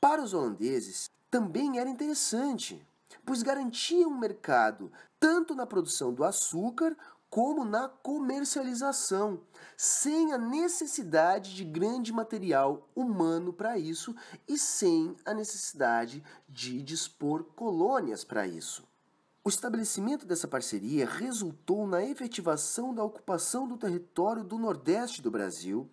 Para os holandeses, também era interessante, pois garantia um mercado tanto na produção do açúcar como na comercialização, sem a necessidade de grande material humano para isso e sem a necessidade de dispor colônias para isso. O estabelecimento dessa parceria resultou na efetivação da ocupação do território do Nordeste do Brasil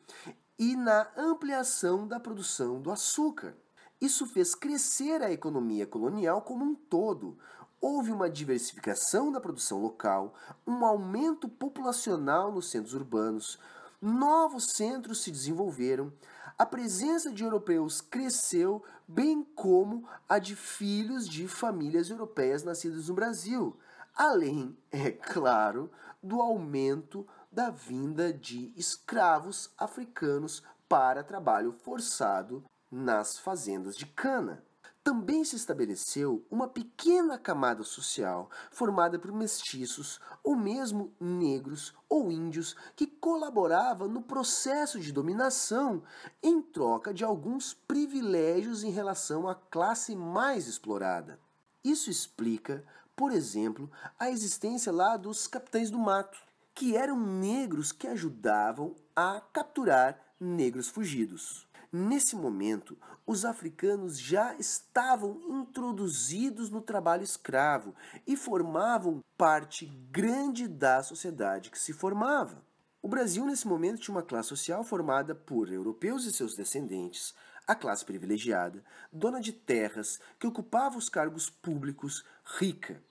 e na ampliação da produção do açúcar. Isso fez crescer a economia colonial como um todo. Houve uma diversificação da produção local, um aumento populacional nos centros urbanos, novos centros se desenvolveram, a presença de europeus cresceu bem como a de filhos de famílias europeias nascidas no Brasil, além, é claro, do aumento da vinda de escravos africanos para trabalho forçado nas fazendas de cana também se estabeleceu uma pequena camada social formada por mestiços ou mesmo negros ou índios que colaborava no processo de dominação em troca de alguns privilégios em relação à classe mais explorada. Isso explica, por exemplo, a existência lá dos capitães do mato, que eram negros que ajudavam a capturar negros fugidos. Nesse momento, os africanos já estavam introduzidos no trabalho escravo e formavam parte grande da sociedade que se formava. O Brasil, nesse momento, tinha uma classe social formada por europeus e seus descendentes, a classe privilegiada, dona de terras, que ocupava os cargos públicos, rica,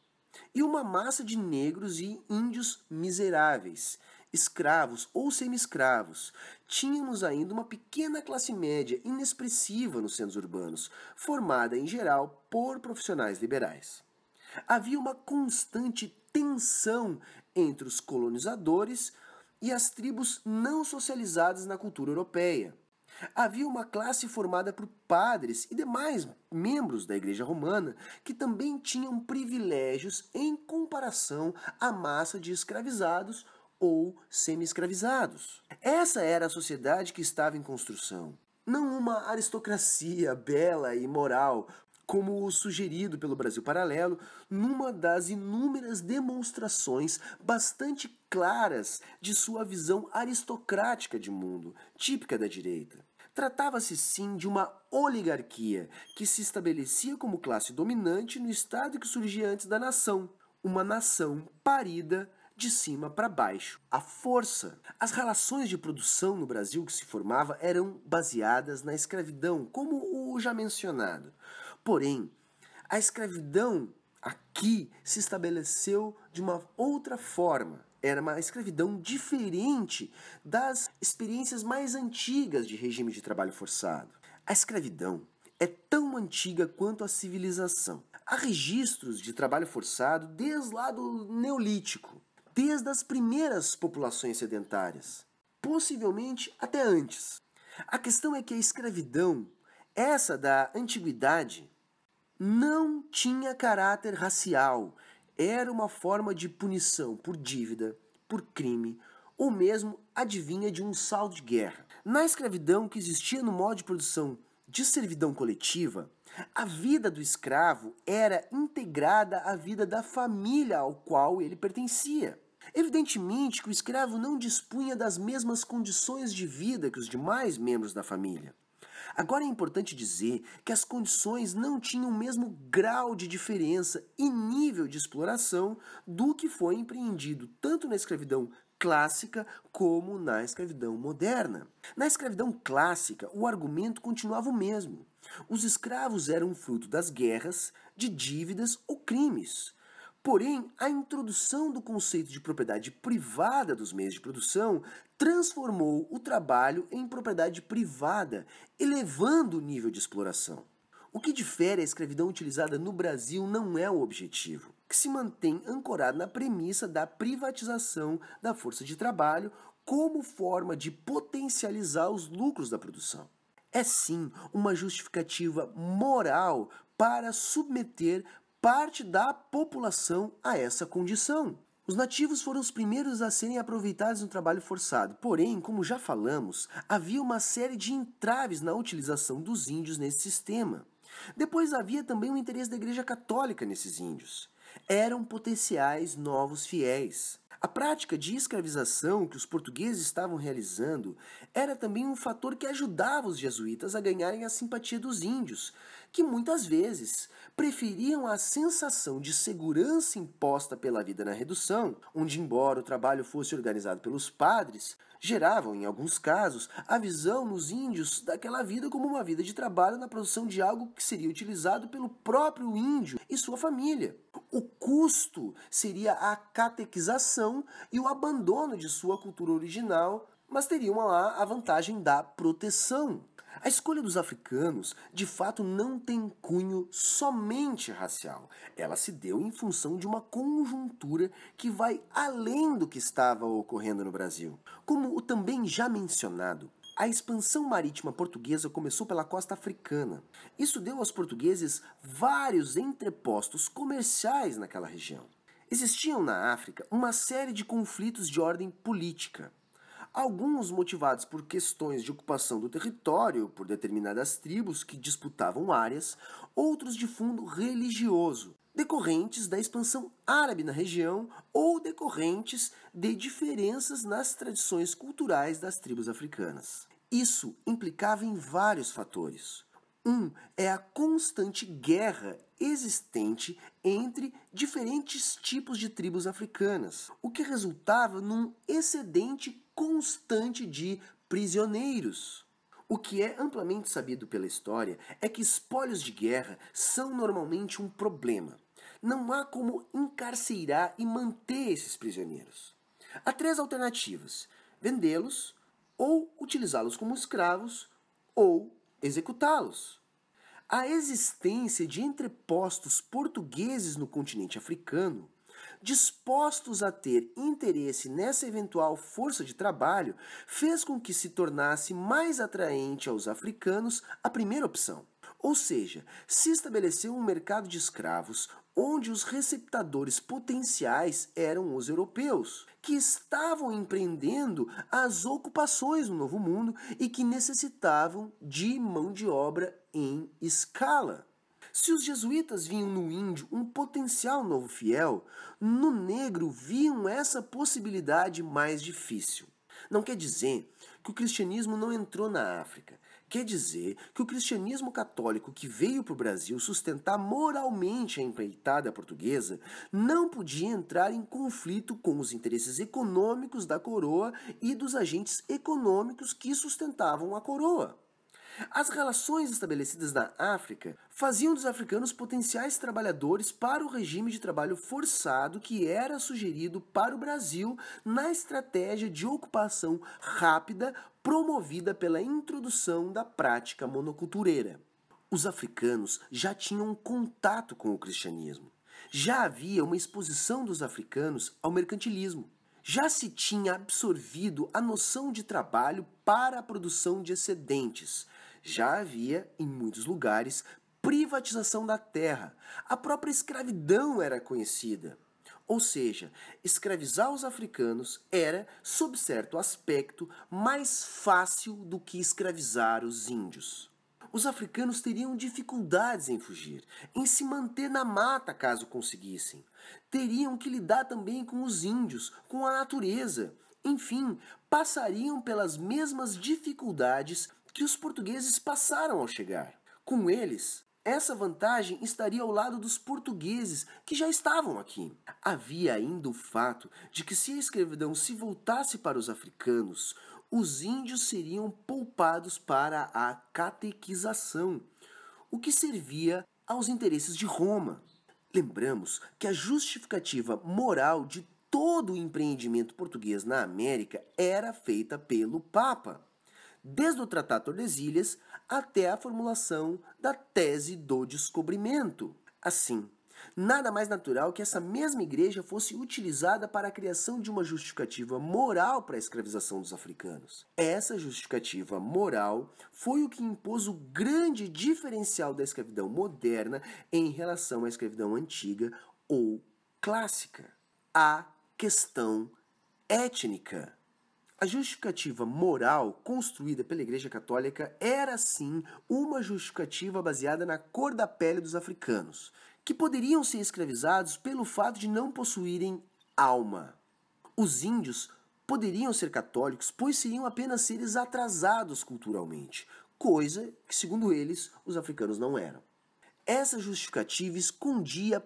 e uma massa de negros e índios miseráveis, escravos ou semi-escravos. Tínhamos ainda uma pequena classe média inexpressiva nos centros urbanos, formada em geral por profissionais liberais. Havia uma constante tensão entre os colonizadores e as tribos não socializadas na cultura europeia. Havia uma classe formada por padres e demais membros da Igreja Romana que também tinham privilégios em comparação à massa de escravizados ou semi-escravizados. Essa era a sociedade que estava em construção. Não uma aristocracia bela e moral, como sugerido pelo Brasil Paralelo, numa das inúmeras demonstrações bastante claras de sua visão aristocrática de mundo, típica da direita. Tratava-se sim de uma oligarquia que se estabelecia como classe dominante no estado que surgia antes da nação, uma nação parida de cima para baixo. A força. As relações de produção no Brasil que se formava eram baseadas na escravidão, como o já mencionado. Porém, a escravidão aqui se estabeleceu de uma outra forma. Era uma escravidão diferente das experiências mais antigas de regime de trabalho forçado. A escravidão é tão antiga quanto a civilização. Há registros de trabalho forçado desde lá do Neolítico, desde as primeiras populações sedentárias, possivelmente até antes. A questão é que a escravidão, essa da antiguidade, não tinha caráter racial, era uma forma de punição por dívida, por crime, ou mesmo adivinha de um saldo de guerra. Na escravidão que existia no modo de produção de servidão coletiva, a vida do escravo era integrada à vida da família ao qual ele pertencia. Evidentemente que o escravo não dispunha das mesmas condições de vida que os demais membros da família. Agora é importante dizer que as condições não tinham o mesmo grau de diferença e nível de exploração do que foi empreendido tanto na escravidão clássica como na escravidão moderna. Na escravidão clássica, o argumento continuava o mesmo. Os escravos eram fruto das guerras, de dívidas ou crimes. Porém, a introdução do conceito de propriedade privada dos meios de produção transformou o trabalho em propriedade privada, elevando o nível de exploração. O que difere a escravidão utilizada no Brasil não é o objetivo, que se mantém ancorado na premissa da privatização da força de trabalho como forma de potencializar os lucros da produção é sim uma justificativa moral para submeter parte da população a essa condição. Os nativos foram os primeiros a serem aproveitados no trabalho forçado, porém, como já falamos, havia uma série de entraves na utilização dos índios nesse sistema. Depois havia também o interesse da Igreja Católica nesses índios. Eram potenciais novos fiéis. A prática de escravização que os portugueses estavam realizando era também um fator que ajudava os jesuítas a ganharem a simpatia dos índios, que muitas vezes preferiam a sensação de segurança imposta pela vida na redução, onde, embora o trabalho fosse organizado pelos padres, geravam, em alguns casos, a visão nos índios daquela vida como uma vida de trabalho na produção de algo que seria utilizado pelo próprio índio e sua família. O custo seria a catequização e o abandono de sua cultura original, mas teriam lá a vantagem da proteção. A escolha dos africanos, de fato, não tem cunho somente racial. Ela se deu em função de uma conjuntura que vai além do que estava ocorrendo no Brasil. Como o também já mencionado, a expansão marítima portuguesa começou pela costa africana. Isso deu aos portugueses vários entrepostos comerciais naquela região. Existiam na África uma série de conflitos de ordem política alguns motivados por questões de ocupação do território por determinadas tribos que disputavam áreas, outros de fundo religioso, decorrentes da expansão árabe na região ou decorrentes de diferenças nas tradições culturais das tribos africanas. Isso implicava em vários fatores. Um é a constante guerra existente entre diferentes tipos de tribos africanas, o que resultava num excedente constante de prisioneiros. O que é amplamente sabido pela história é que espólios de guerra são normalmente um problema. Não há como encarcerar e manter esses prisioneiros. Há três alternativas: vendê-los, ou utilizá-los como escravos, ou executá-los. A existência de entrepostos portugueses no continente africano dispostos a ter interesse nessa eventual força de trabalho, fez com que se tornasse mais atraente aos africanos a primeira opção. Ou seja, se estabeleceu um mercado de escravos onde os receptadores potenciais eram os europeus, que estavam empreendendo as ocupações no Novo Mundo e que necessitavam de mão de obra em escala. Se os jesuítas viam no índio um potencial novo fiel, no negro viam essa possibilidade mais difícil. Não quer dizer que o cristianismo não entrou na África. Quer dizer que o cristianismo católico que veio para o Brasil sustentar moralmente a empreitada portuguesa não podia entrar em conflito com os interesses econômicos da coroa e dos agentes econômicos que sustentavam a coroa. As relações estabelecidas na África faziam dos africanos potenciais trabalhadores para o regime de trabalho forçado que era sugerido para o Brasil na estratégia de ocupação rápida promovida pela introdução da prática monocultureira. Os africanos já tinham contato com o cristianismo. Já havia uma exposição dos africanos ao mercantilismo já se tinha absorvido a noção de trabalho para a produção de excedentes, já havia, em muitos lugares, privatização da terra. A própria escravidão era conhecida. Ou seja, escravizar os africanos era, sob certo aspecto, mais fácil do que escravizar os índios. Os africanos teriam dificuldades em fugir, em se manter na mata caso conseguissem. Teriam que lidar também com os índios, com a natureza. Enfim, passariam pelas mesmas dificuldades que os portugueses passaram ao chegar. Com eles, essa vantagem estaria ao lado dos portugueses que já estavam aqui. Havia ainda o fato de que, se a escravidão se voltasse para os africanos, os índios seriam poupados para a catequização, o que servia aos interesses de Roma. Lembramos que a justificativa moral de todo o empreendimento português na América era feita pelo Papa desde o Tratado de Tordesilhas até a formulação da tese do descobrimento. Assim, Nada mais natural que essa mesma igreja fosse utilizada para a criação de uma justificativa moral para a escravização dos africanos. Essa justificativa moral foi o que impôs o grande diferencial da escravidão moderna em relação à escravidão antiga ou clássica: a questão étnica. A justificativa moral construída pela Igreja Católica era sim uma justificativa baseada na cor da pele dos africanos, que poderiam ser escravizados pelo fato de não possuírem alma. Os índios poderiam ser católicos, pois seriam apenas seres atrasados culturalmente, coisa que, segundo eles, os africanos não eram. Essa justificativa escondia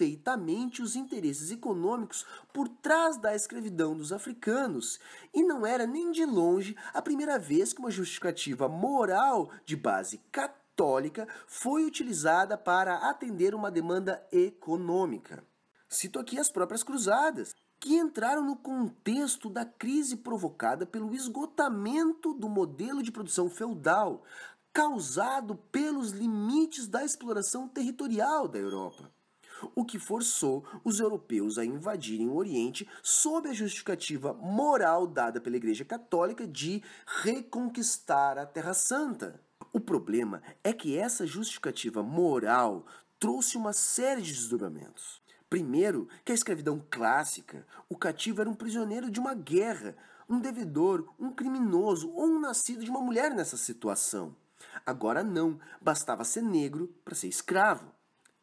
perfeitamente os interesses econômicos por trás da escravidão dos africanos, e não era nem de longe a primeira vez que uma justificativa moral de base católica foi utilizada para atender uma demanda econômica. Cito aqui as próprias cruzadas, que entraram no contexto da crise provocada pelo esgotamento do modelo de produção feudal, causado pelos limites da exploração territorial da Europa o que forçou os europeus a invadirem o Oriente sob a justificativa moral dada pela Igreja Católica de reconquistar a Terra Santa. O problema é que essa justificativa moral trouxe uma série de desdobramentos. Primeiro, que a escravidão clássica, o cativo era um prisioneiro de uma guerra, um devedor, um criminoso ou um nascido de uma mulher nessa situação. Agora não, bastava ser negro para ser escravo.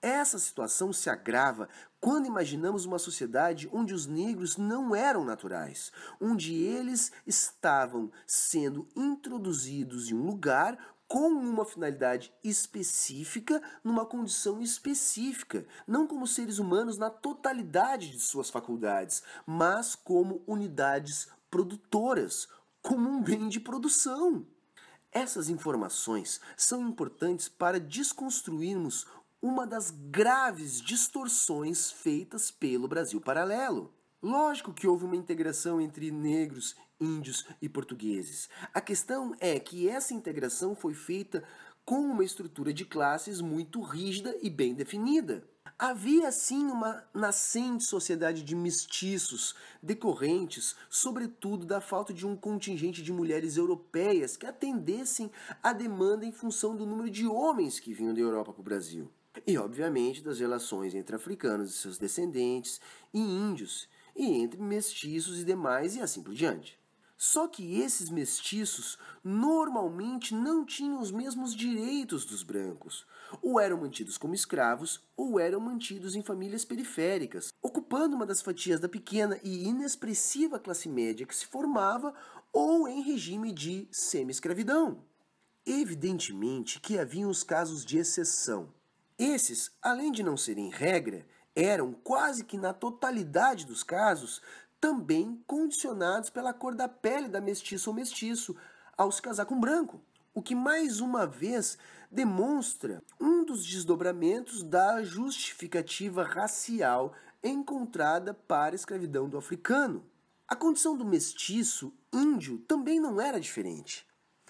Essa situação se agrava quando imaginamos uma sociedade onde os negros não eram naturais, onde eles estavam sendo introduzidos em um lugar com uma finalidade específica, numa condição específica, não como seres humanos na totalidade de suas faculdades, mas como unidades produtoras, como um bem de produção. Essas informações são importantes para desconstruirmos uma das graves distorções feitas pelo Brasil paralelo. Lógico que houve uma integração entre negros, índios e portugueses. A questão é que essa integração foi feita com uma estrutura de classes muito rígida e bem definida. Havia sim uma nascente sociedade de mestiços decorrentes, sobretudo da falta de um contingente de mulheres europeias que atendessem à demanda em função do número de homens que vinham da Europa para o Brasil e, obviamente, das relações entre africanos e seus descendentes, e índios, e entre mestiços e demais, e assim por diante. Só que esses mestiços normalmente não tinham os mesmos direitos dos brancos. Ou eram mantidos como escravos, ou eram mantidos em famílias periféricas, ocupando uma das fatias da pequena e inexpressiva classe média que se formava, ou em regime de semi-escravidão. Evidentemente que haviam os casos de exceção, esses, além de não serem regra, eram quase que na totalidade dos casos também condicionados pela cor da pele da mestiça ou mestiço ao se casar com branco, o que mais uma vez demonstra um dos desdobramentos da justificativa racial encontrada para a escravidão do africano. A condição do mestiço índio também não era diferente.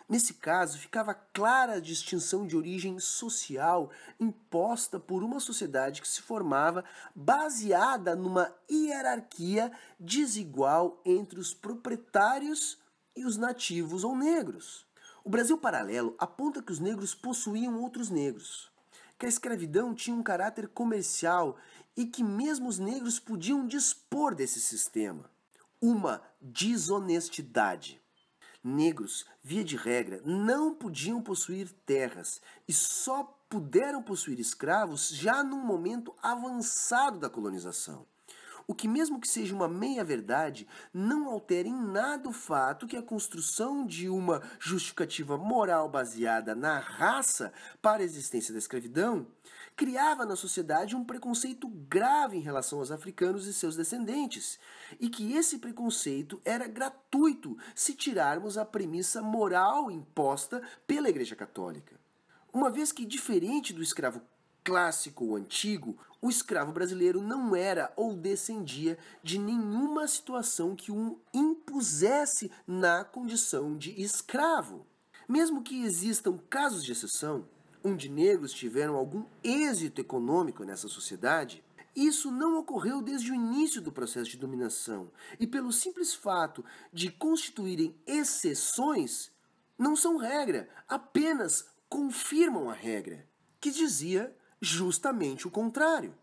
Nesse caso, ficava clara a distinção de origem social imposta por uma sociedade que se formava baseada numa hierarquia desigual entre os proprietários e os nativos ou negros. O Brasil paralelo aponta que os negros possuíam outros negros, que a escravidão tinha um caráter comercial e que mesmo os negros podiam dispor desse sistema. Uma desonestidade negros, via de regra, não podiam possuir terras e só puderam possuir escravos já num momento avançado da colonização. O que, mesmo que seja uma meia-verdade, não altera em nada o fato que a construção de uma justificativa moral baseada na raça para a existência da escravidão criava na sociedade um preconceito grave em relação aos africanos e seus descendentes, e que esse preconceito era gratuito se tirarmos a premissa moral imposta pela Igreja Católica. Uma vez que, diferente do escravo clássico ou antigo, o escravo brasileiro não era ou descendia de nenhuma situação que o impusesse na condição de escravo. Mesmo que existam casos de exceção, onde negros tiveram algum êxito econômico nessa sociedade, isso não ocorreu desde o início do processo de dominação, e pelo simples fato de constituírem exceções, não são regra, apenas confirmam a regra, que dizia justamente o contrário.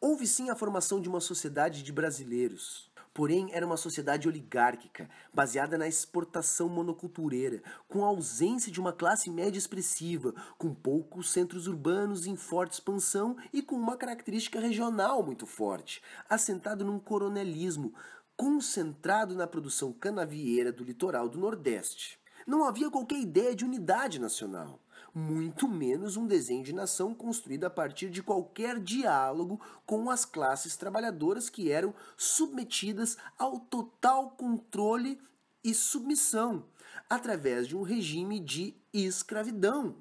Houve sim a formação de uma sociedade de brasileiros, Porém, era uma sociedade oligárquica, baseada na exportação monocultureira, com a ausência de uma classe média expressiva, com poucos centros urbanos em forte expansão e com uma característica regional muito forte, assentado num coronelismo concentrado na produção canavieira do litoral do Nordeste. Não havia qualquer ideia de unidade nacional muito menos um desenho de nação construído a partir de qualquer diálogo com as classes trabalhadoras que eram submetidas ao total controle e submissão através de um regime de escravidão.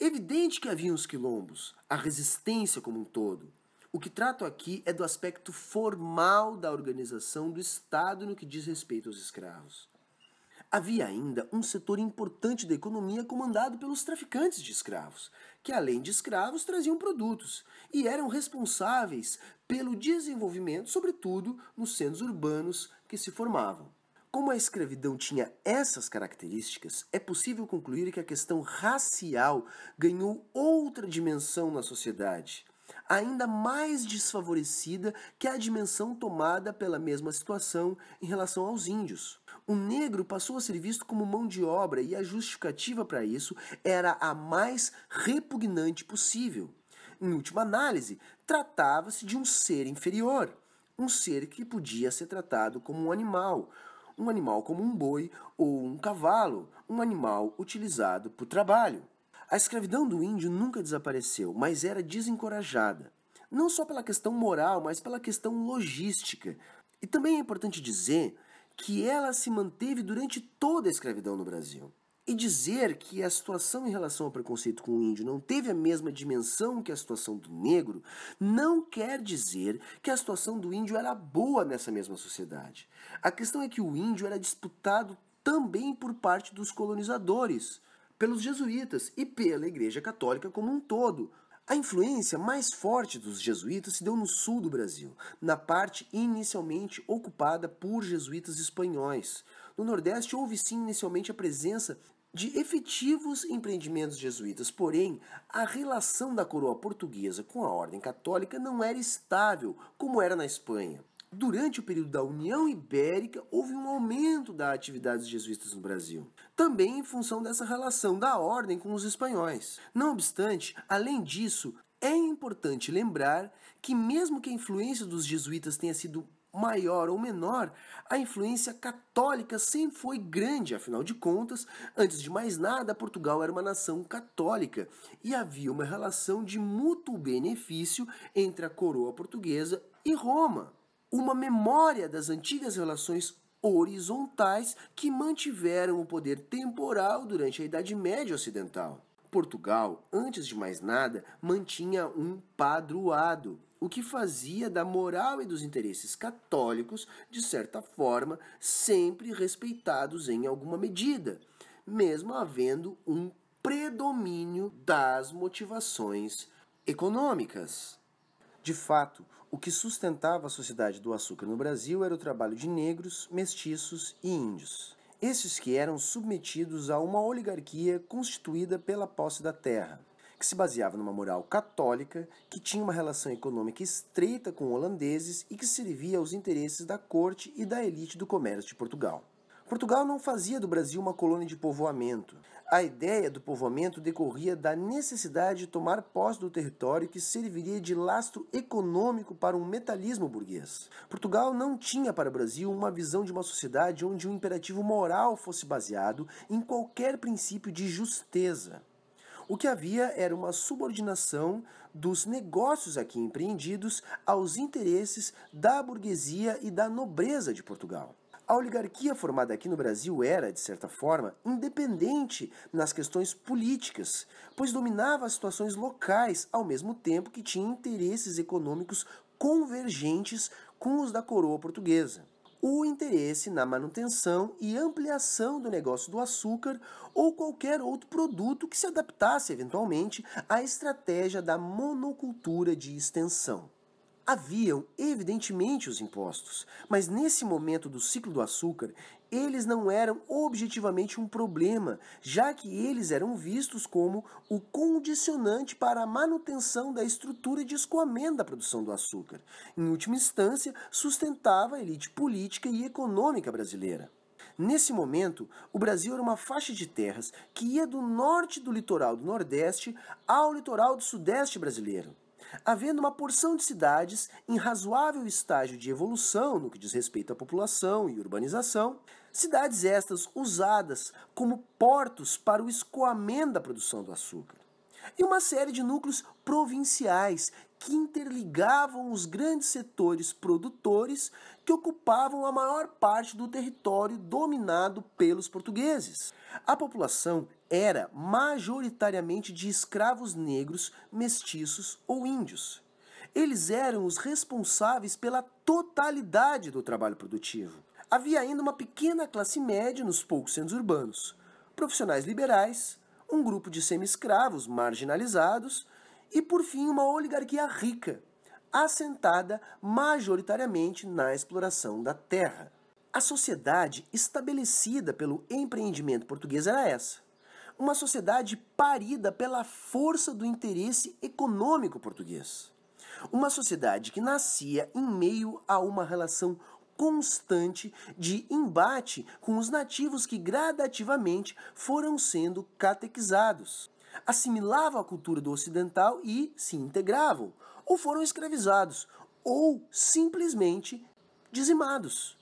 Evidente que havia os quilombos, a resistência como um todo. O que trato aqui é do aspecto formal da organização do Estado no que diz respeito aos escravos. Havia ainda um setor importante da economia comandado pelos traficantes de escravos, que além de escravos traziam produtos e eram responsáveis pelo desenvolvimento, sobretudo nos centros urbanos que se formavam. Como a escravidão tinha essas características, é possível concluir que a questão racial ganhou outra dimensão na sociedade, ainda mais desfavorecida que a dimensão tomada pela mesma situação em relação aos índios. O negro passou a ser visto como mão de obra e a justificativa para isso era a mais repugnante possível. Em última análise, tratava-se de um ser inferior, um ser que podia ser tratado como um animal, um animal como um boi ou um cavalo, um animal utilizado para o trabalho. A escravidão do índio nunca desapareceu, mas era desencorajada. Não só pela questão moral, mas pela questão logística. E também é importante dizer que ela se manteve durante toda a escravidão no Brasil. E dizer que a situação em relação ao preconceito com o índio não teve a mesma dimensão que a situação do negro não quer dizer que a situação do índio era boa nessa mesma sociedade. A questão é que o índio era disputado também por parte dos colonizadores, pelos jesuítas e pela Igreja Católica como um todo. A influência mais forte dos jesuítas se deu no sul do Brasil, na parte inicialmente ocupada por jesuítas espanhóis. No Nordeste houve sim inicialmente a presença de efetivos empreendimentos jesuítas, porém, a relação da coroa portuguesa com a ordem católica não era estável como era na Espanha. Durante o período da União Ibérica, houve um aumento da atividade dos jesuítas no Brasil também em função dessa relação da ordem com os espanhóis. Não obstante, além disso, é importante lembrar que, mesmo que a influência dos jesuítas tenha sido maior ou menor, a influência católica sempre foi grande, afinal de contas, antes de mais nada, Portugal era uma nação católica e havia uma relação de mútuo benefício entre a coroa portuguesa e Roma. Uma memória das antigas relações horizontais que mantiveram o poder temporal durante a Idade Média Ocidental. Portugal, antes de mais nada, mantinha um padroado, o que fazia da moral e dos interesses católicos, de certa forma, sempre respeitados em alguma medida, mesmo havendo um predomínio das motivações econômicas. De fato, o que sustentava a sociedade do açúcar no Brasil era o trabalho de negros, mestiços e índios. Esses que eram submetidos a uma oligarquia constituída pela posse da terra, que se baseava numa moral católica, que tinha uma relação econômica estreita com holandeses e que servia aos interesses da corte e da elite do comércio de Portugal. Portugal não fazia do Brasil uma colônia de povoamento. A ideia do povoamento decorria da necessidade de tomar posse do território que serviria de lastro econômico para um metalismo burguês. Portugal não tinha para o Brasil uma visão de uma sociedade onde o um imperativo moral fosse baseado em qualquer princípio de justeza. O que havia era uma subordinação dos negócios aqui empreendidos aos interesses da burguesia e da nobreza de Portugal. A oligarquia formada aqui no Brasil era, de certa forma, independente nas questões políticas, pois dominava as situações locais ao mesmo tempo que tinha interesses econômicos convergentes com os da coroa portuguesa o interesse na manutenção e ampliação do negócio do açúcar ou qualquer outro produto que se adaptasse eventualmente à estratégia da monocultura de extensão. Haviam, evidentemente, os impostos, mas nesse momento do ciclo do açúcar, eles não eram objetivamente um problema, já que eles eram vistos como o condicionante para a manutenção da estrutura de escoamento da produção do açúcar. Em última instância, sustentava a elite política e econômica brasileira. Nesse momento, o Brasil era uma faixa de terras que ia do norte do litoral do Nordeste ao litoral do Sudeste brasileiro havendo uma porção de cidades em razoável estágio de evolução no que diz respeito à população e urbanização, cidades estas usadas como portos para o escoamento da produção do açúcar, e uma série de núcleos provinciais que interligavam os grandes setores produtores que ocupavam a maior parte do território dominado pelos portugueses. A população era majoritariamente de escravos negros, mestiços ou índios. Eles eram os responsáveis pela totalidade do trabalho produtivo. Havia ainda uma pequena classe média nos poucos centros urbanos, profissionais liberais, um grupo de semi-escravos marginalizados e, por fim, uma oligarquia rica assentada majoritariamente na exploração da terra. A sociedade estabelecida pelo empreendimento português era essa. Uma sociedade parida pela força do interesse econômico português. Uma sociedade que nascia em meio a uma relação constante de embate com os nativos que gradativamente foram sendo catequizados. Assimilavam a cultura do ocidental e se integravam, ou foram escravizados, ou simplesmente dizimados.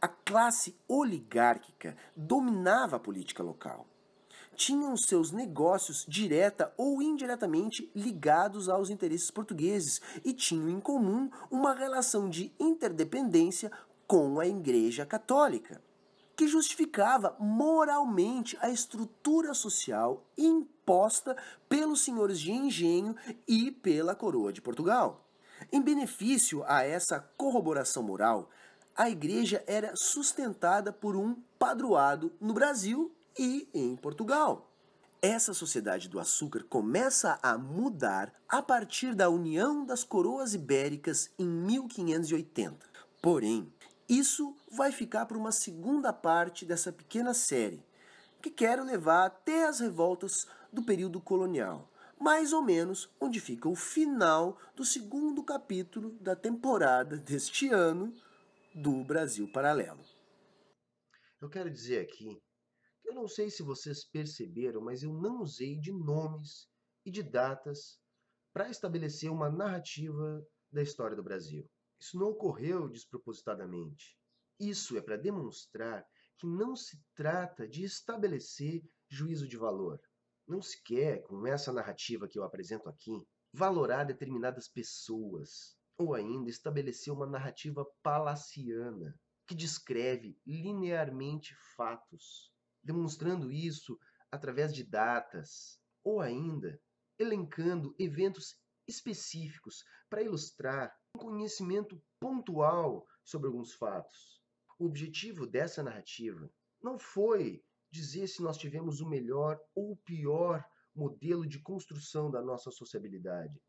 A classe oligárquica dominava a política local. Tinham seus negócios direta ou indiretamente ligados aos interesses portugueses e tinham em comum uma relação de interdependência com a Igreja Católica que justificava moralmente a estrutura social imposta pelos senhores de engenho e pela coroa de Portugal. Em benefício a essa corroboração moral, a igreja era sustentada por um padroado no Brasil e em Portugal. Essa sociedade do açúcar começa a mudar a partir da união das coroas ibéricas em 1580. Porém, isso vai ficar para uma segunda parte dessa pequena série, que quero levar até as revoltas do período colonial, mais ou menos onde fica o final do segundo capítulo da temporada deste ano do Brasil Paralelo. Eu quero dizer aqui que eu não sei se vocês perceberam, mas eu não usei de nomes e de datas para estabelecer uma narrativa da história do Brasil. Isso não ocorreu despropositadamente. Isso é para demonstrar que não se trata de estabelecer juízo de valor. Não se quer, com essa narrativa que eu apresento aqui, valorar determinadas pessoas, ou ainda estabelecer uma narrativa palaciana que descreve linearmente fatos, demonstrando isso através de datas, ou ainda elencando eventos específicos para ilustrar conhecimento pontual sobre alguns fatos. O objetivo dessa narrativa não foi dizer se nós tivemos o melhor ou o pior modelo de construção da nossa sociabilidade.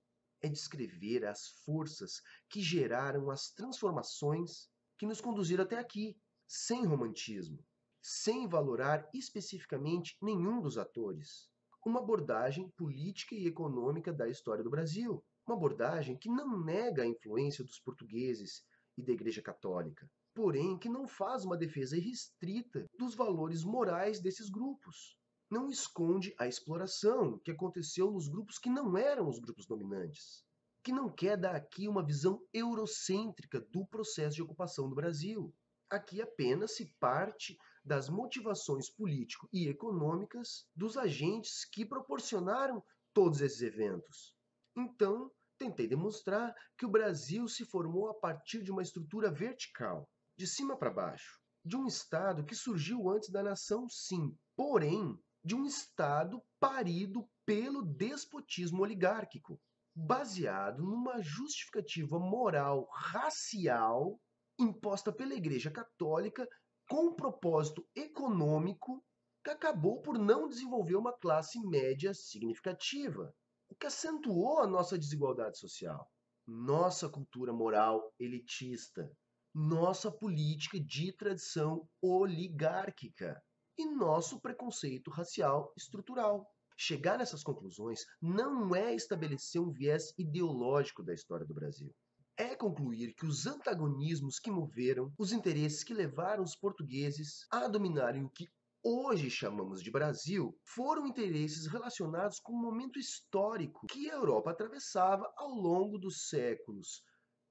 É descrever as forças que geraram as transformações que nos conduziram até aqui, sem romantismo, sem valorar especificamente nenhum dos atores. Uma abordagem política e econômica da história do Brasil, uma abordagem que não nega a influência dos portugueses e da Igreja Católica, porém que não faz uma defesa restrita dos valores morais desses grupos. Não esconde a exploração que aconteceu nos grupos que não eram os grupos dominantes, que não quer dar aqui uma visão eurocêntrica do processo de ocupação do Brasil. Aqui apenas se parte das motivações político e econômicas dos agentes que proporcionaram todos esses eventos. Então, tentei demonstrar que o Brasil se formou a partir de uma estrutura vertical, de cima para baixo, de um Estado que surgiu antes da nação, sim, porém, de um Estado parido pelo despotismo oligárquico, baseado numa justificativa moral racial imposta pela Igreja Católica com um propósito econômico que acabou por não desenvolver uma classe média significativa o que acentuou a nossa desigualdade social, nossa cultura moral elitista, nossa política de tradição oligárquica e nosso preconceito racial estrutural. Chegar nessas conclusões não é estabelecer um viés ideológico da história do Brasil. É concluir que os antagonismos que moveram, os interesses que levaram os portugueses a dominarem o que hoje chamamos de Brasil foram interesses relacionados com o momento histórico que a Europa atravessava ao longo dos séculos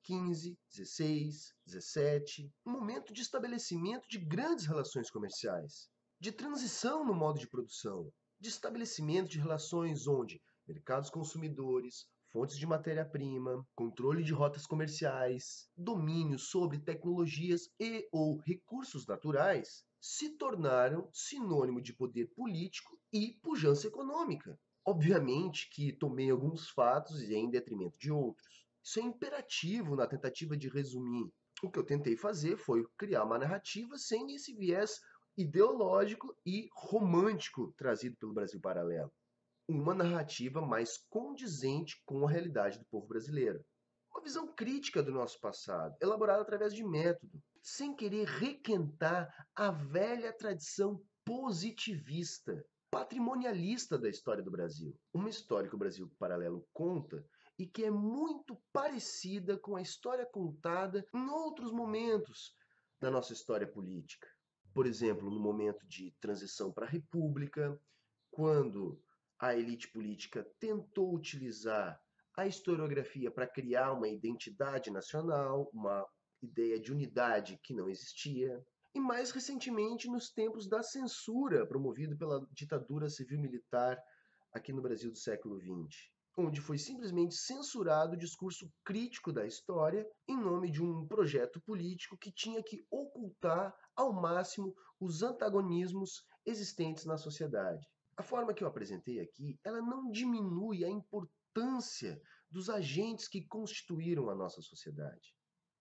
15, 16, 17, um momento de estabelecimento de grandes relações comerciais, de transição no modo de produção, de estabelecimento de relações onde mercados consumidores, fontes de matéria-prima, controle de rotas comerciais, domínio sobre tecnologias e ou recursos naturais se tornaram sinônimo de poder político e pujança econômica. Obviamente que tomei alguns fatos e é em detrimento de outros. Isso é imperativo na tentativa de resumir. O que eu tentei fazer foi criar uma narrativa sem esse viés ideológico e romântico trazido pelo Brasil Paralelo. Uma narrativa mais condizente com a realidade do povo brasileiro. Uma visão crítica do nosso passado, elaborada através de método, sem querer requentar a velha tradição positivista, patrimonialista da história do Brasil. Uma história que o Brasil Paralelo conta e que é muito parecida com a história contada em outros momentos da nossa história política. Por exemplo, no momento de transição para a República, quando a elite política tentou utilizar a historiografia para criar uma identidade nacional, uma ideia de unidade que não existia, e mais recentemente nos tempos da censura promovido pela ditadura civil-militar aqui no Brasil do século XX, onde foi simplesmente censurado o discurso crítico da história em nome de um projeto político que tinha que ocultar ao máximo os antagonismos existentes na sociedade. A forma que eu apresentei aqui, ela não diminui a importância dos agentes que constituíram a nossa sociedade.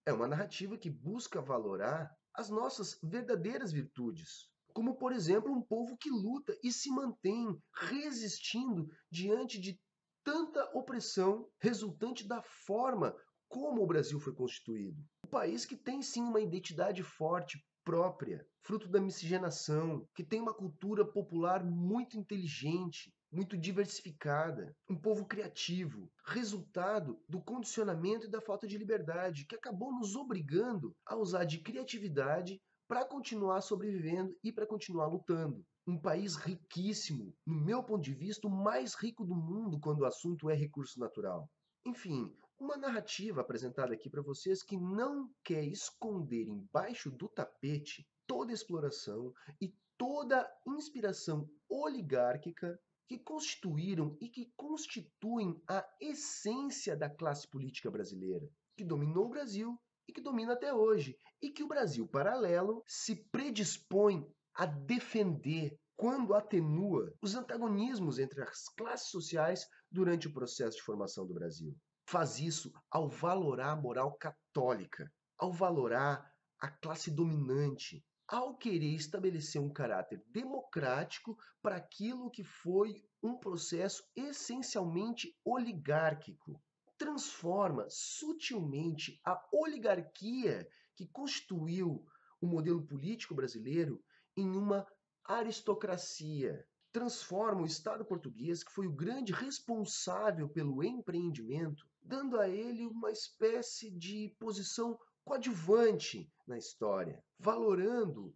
É uma narrativa que busca valorar as nossas verdadeiras virtudes, como, por exemplo, um povo que luta e se mantém resistindo diante de tanta opressão resultante da forma como o Brasil foi constituído. Um país que tem sim uma identidade forte, própria, fruto da miscigenação, que tem uma cultura popular muito inteligente, muito diversificada, um povo criativo, resultado do condicionamento e da falta de liberdade, que acabou nos obrigando a usar de criatividade para continuar sobrevivendo e para continuar lutando. Um país riquíssimo, no meu ponto de vista, o mais rico do mundo quando o assunto é recurso natural. Enfim, uma narrativa apresentada aqui para vocês que não quer esconder embaixo do tapete toda exploração e toda inspiração oligárquica que constituíram e que constituem a essência da classe política brasileira, que dominou o Brasil e que domina até hoje, e que o Brasil paralelo se predispõe a defender quando atenua os antagonismos entre as classes sociais durante o processo de formação do Brasil. Faz isso ao valorar a moral católica, ao valorar a classe dominante, ao querer estabelecer um caráter democrático para aquilo que foi um processo essencialmente oligárquico. Transforma sutilmente a oligarquia que constituiu o modelo político brasileiro em uma aristocracia. Transforma o Estado português, que foi o grande responsável pelo empreendimento, dando a ele uma espécie de posição coadjuvante na história, valorando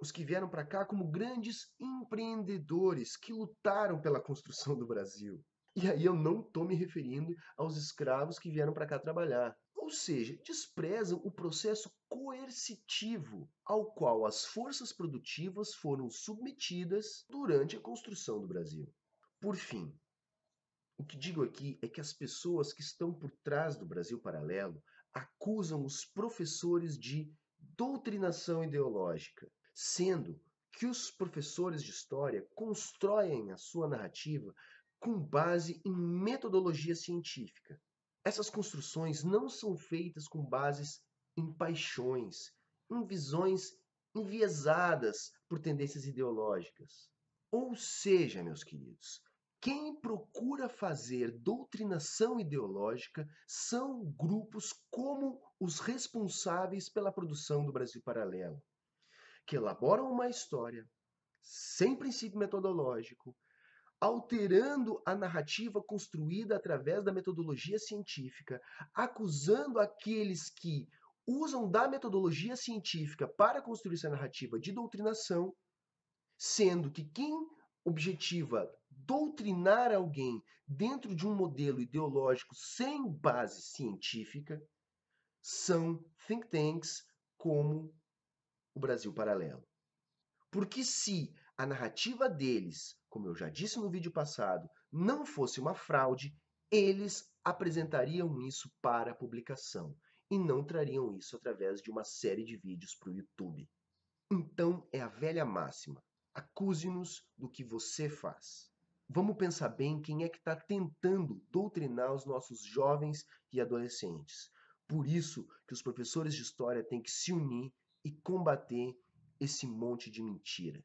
os que vieram para cá como grandes empreendedores que lutaram pela construção do Brasil. E aí eu não estou me referindo aos escravos que vieram para cá trabalhar. Ou seja, desprezam o processo coercitivo ao qual as forças produtivas foram submetidas durante a construção do Brasil. Por fim, o que digo aqui é que as pessoas que estão por trás do Brasil paralelo acusam os professores de doutrinação ideológica, sendo que os professores de história constroem a sua narrativa com base em metodologia científica. Essas construções não são feitas com bases em paixões, em visões enviesadas por tendências ideológicas. Ou seja, meus queridos, quem procura fazer doutrinação ideológica são grupos como os responsáveis pela produção do Brasil Paralelo, que elaboram uma história sem princípio metodológico, alterando a narrativa construída através da metodologia científica, acusando aqueles que usam da metodologia científica para construir essa narrativa de doutrinação, sendo que quem objetiva doutrinar alguém dentro de um modelo ideológico sem base científica são think tanks como o Brasil Paralelo. Porque se a narrativa deles, como eu já disse no vídeo passado, não fosse uma fraude, eles apresentariam isso para publicação e não trariam isso através de uma série de vídeos para o YouTube. Então é a velha máxima: acuse-nos do que você faz. Vamos pensar bem quem é que está tentando doutrinar os nossos jovens e adolescentes. Por isso que os professores de história têm que se unir e combater esse monte de mentira.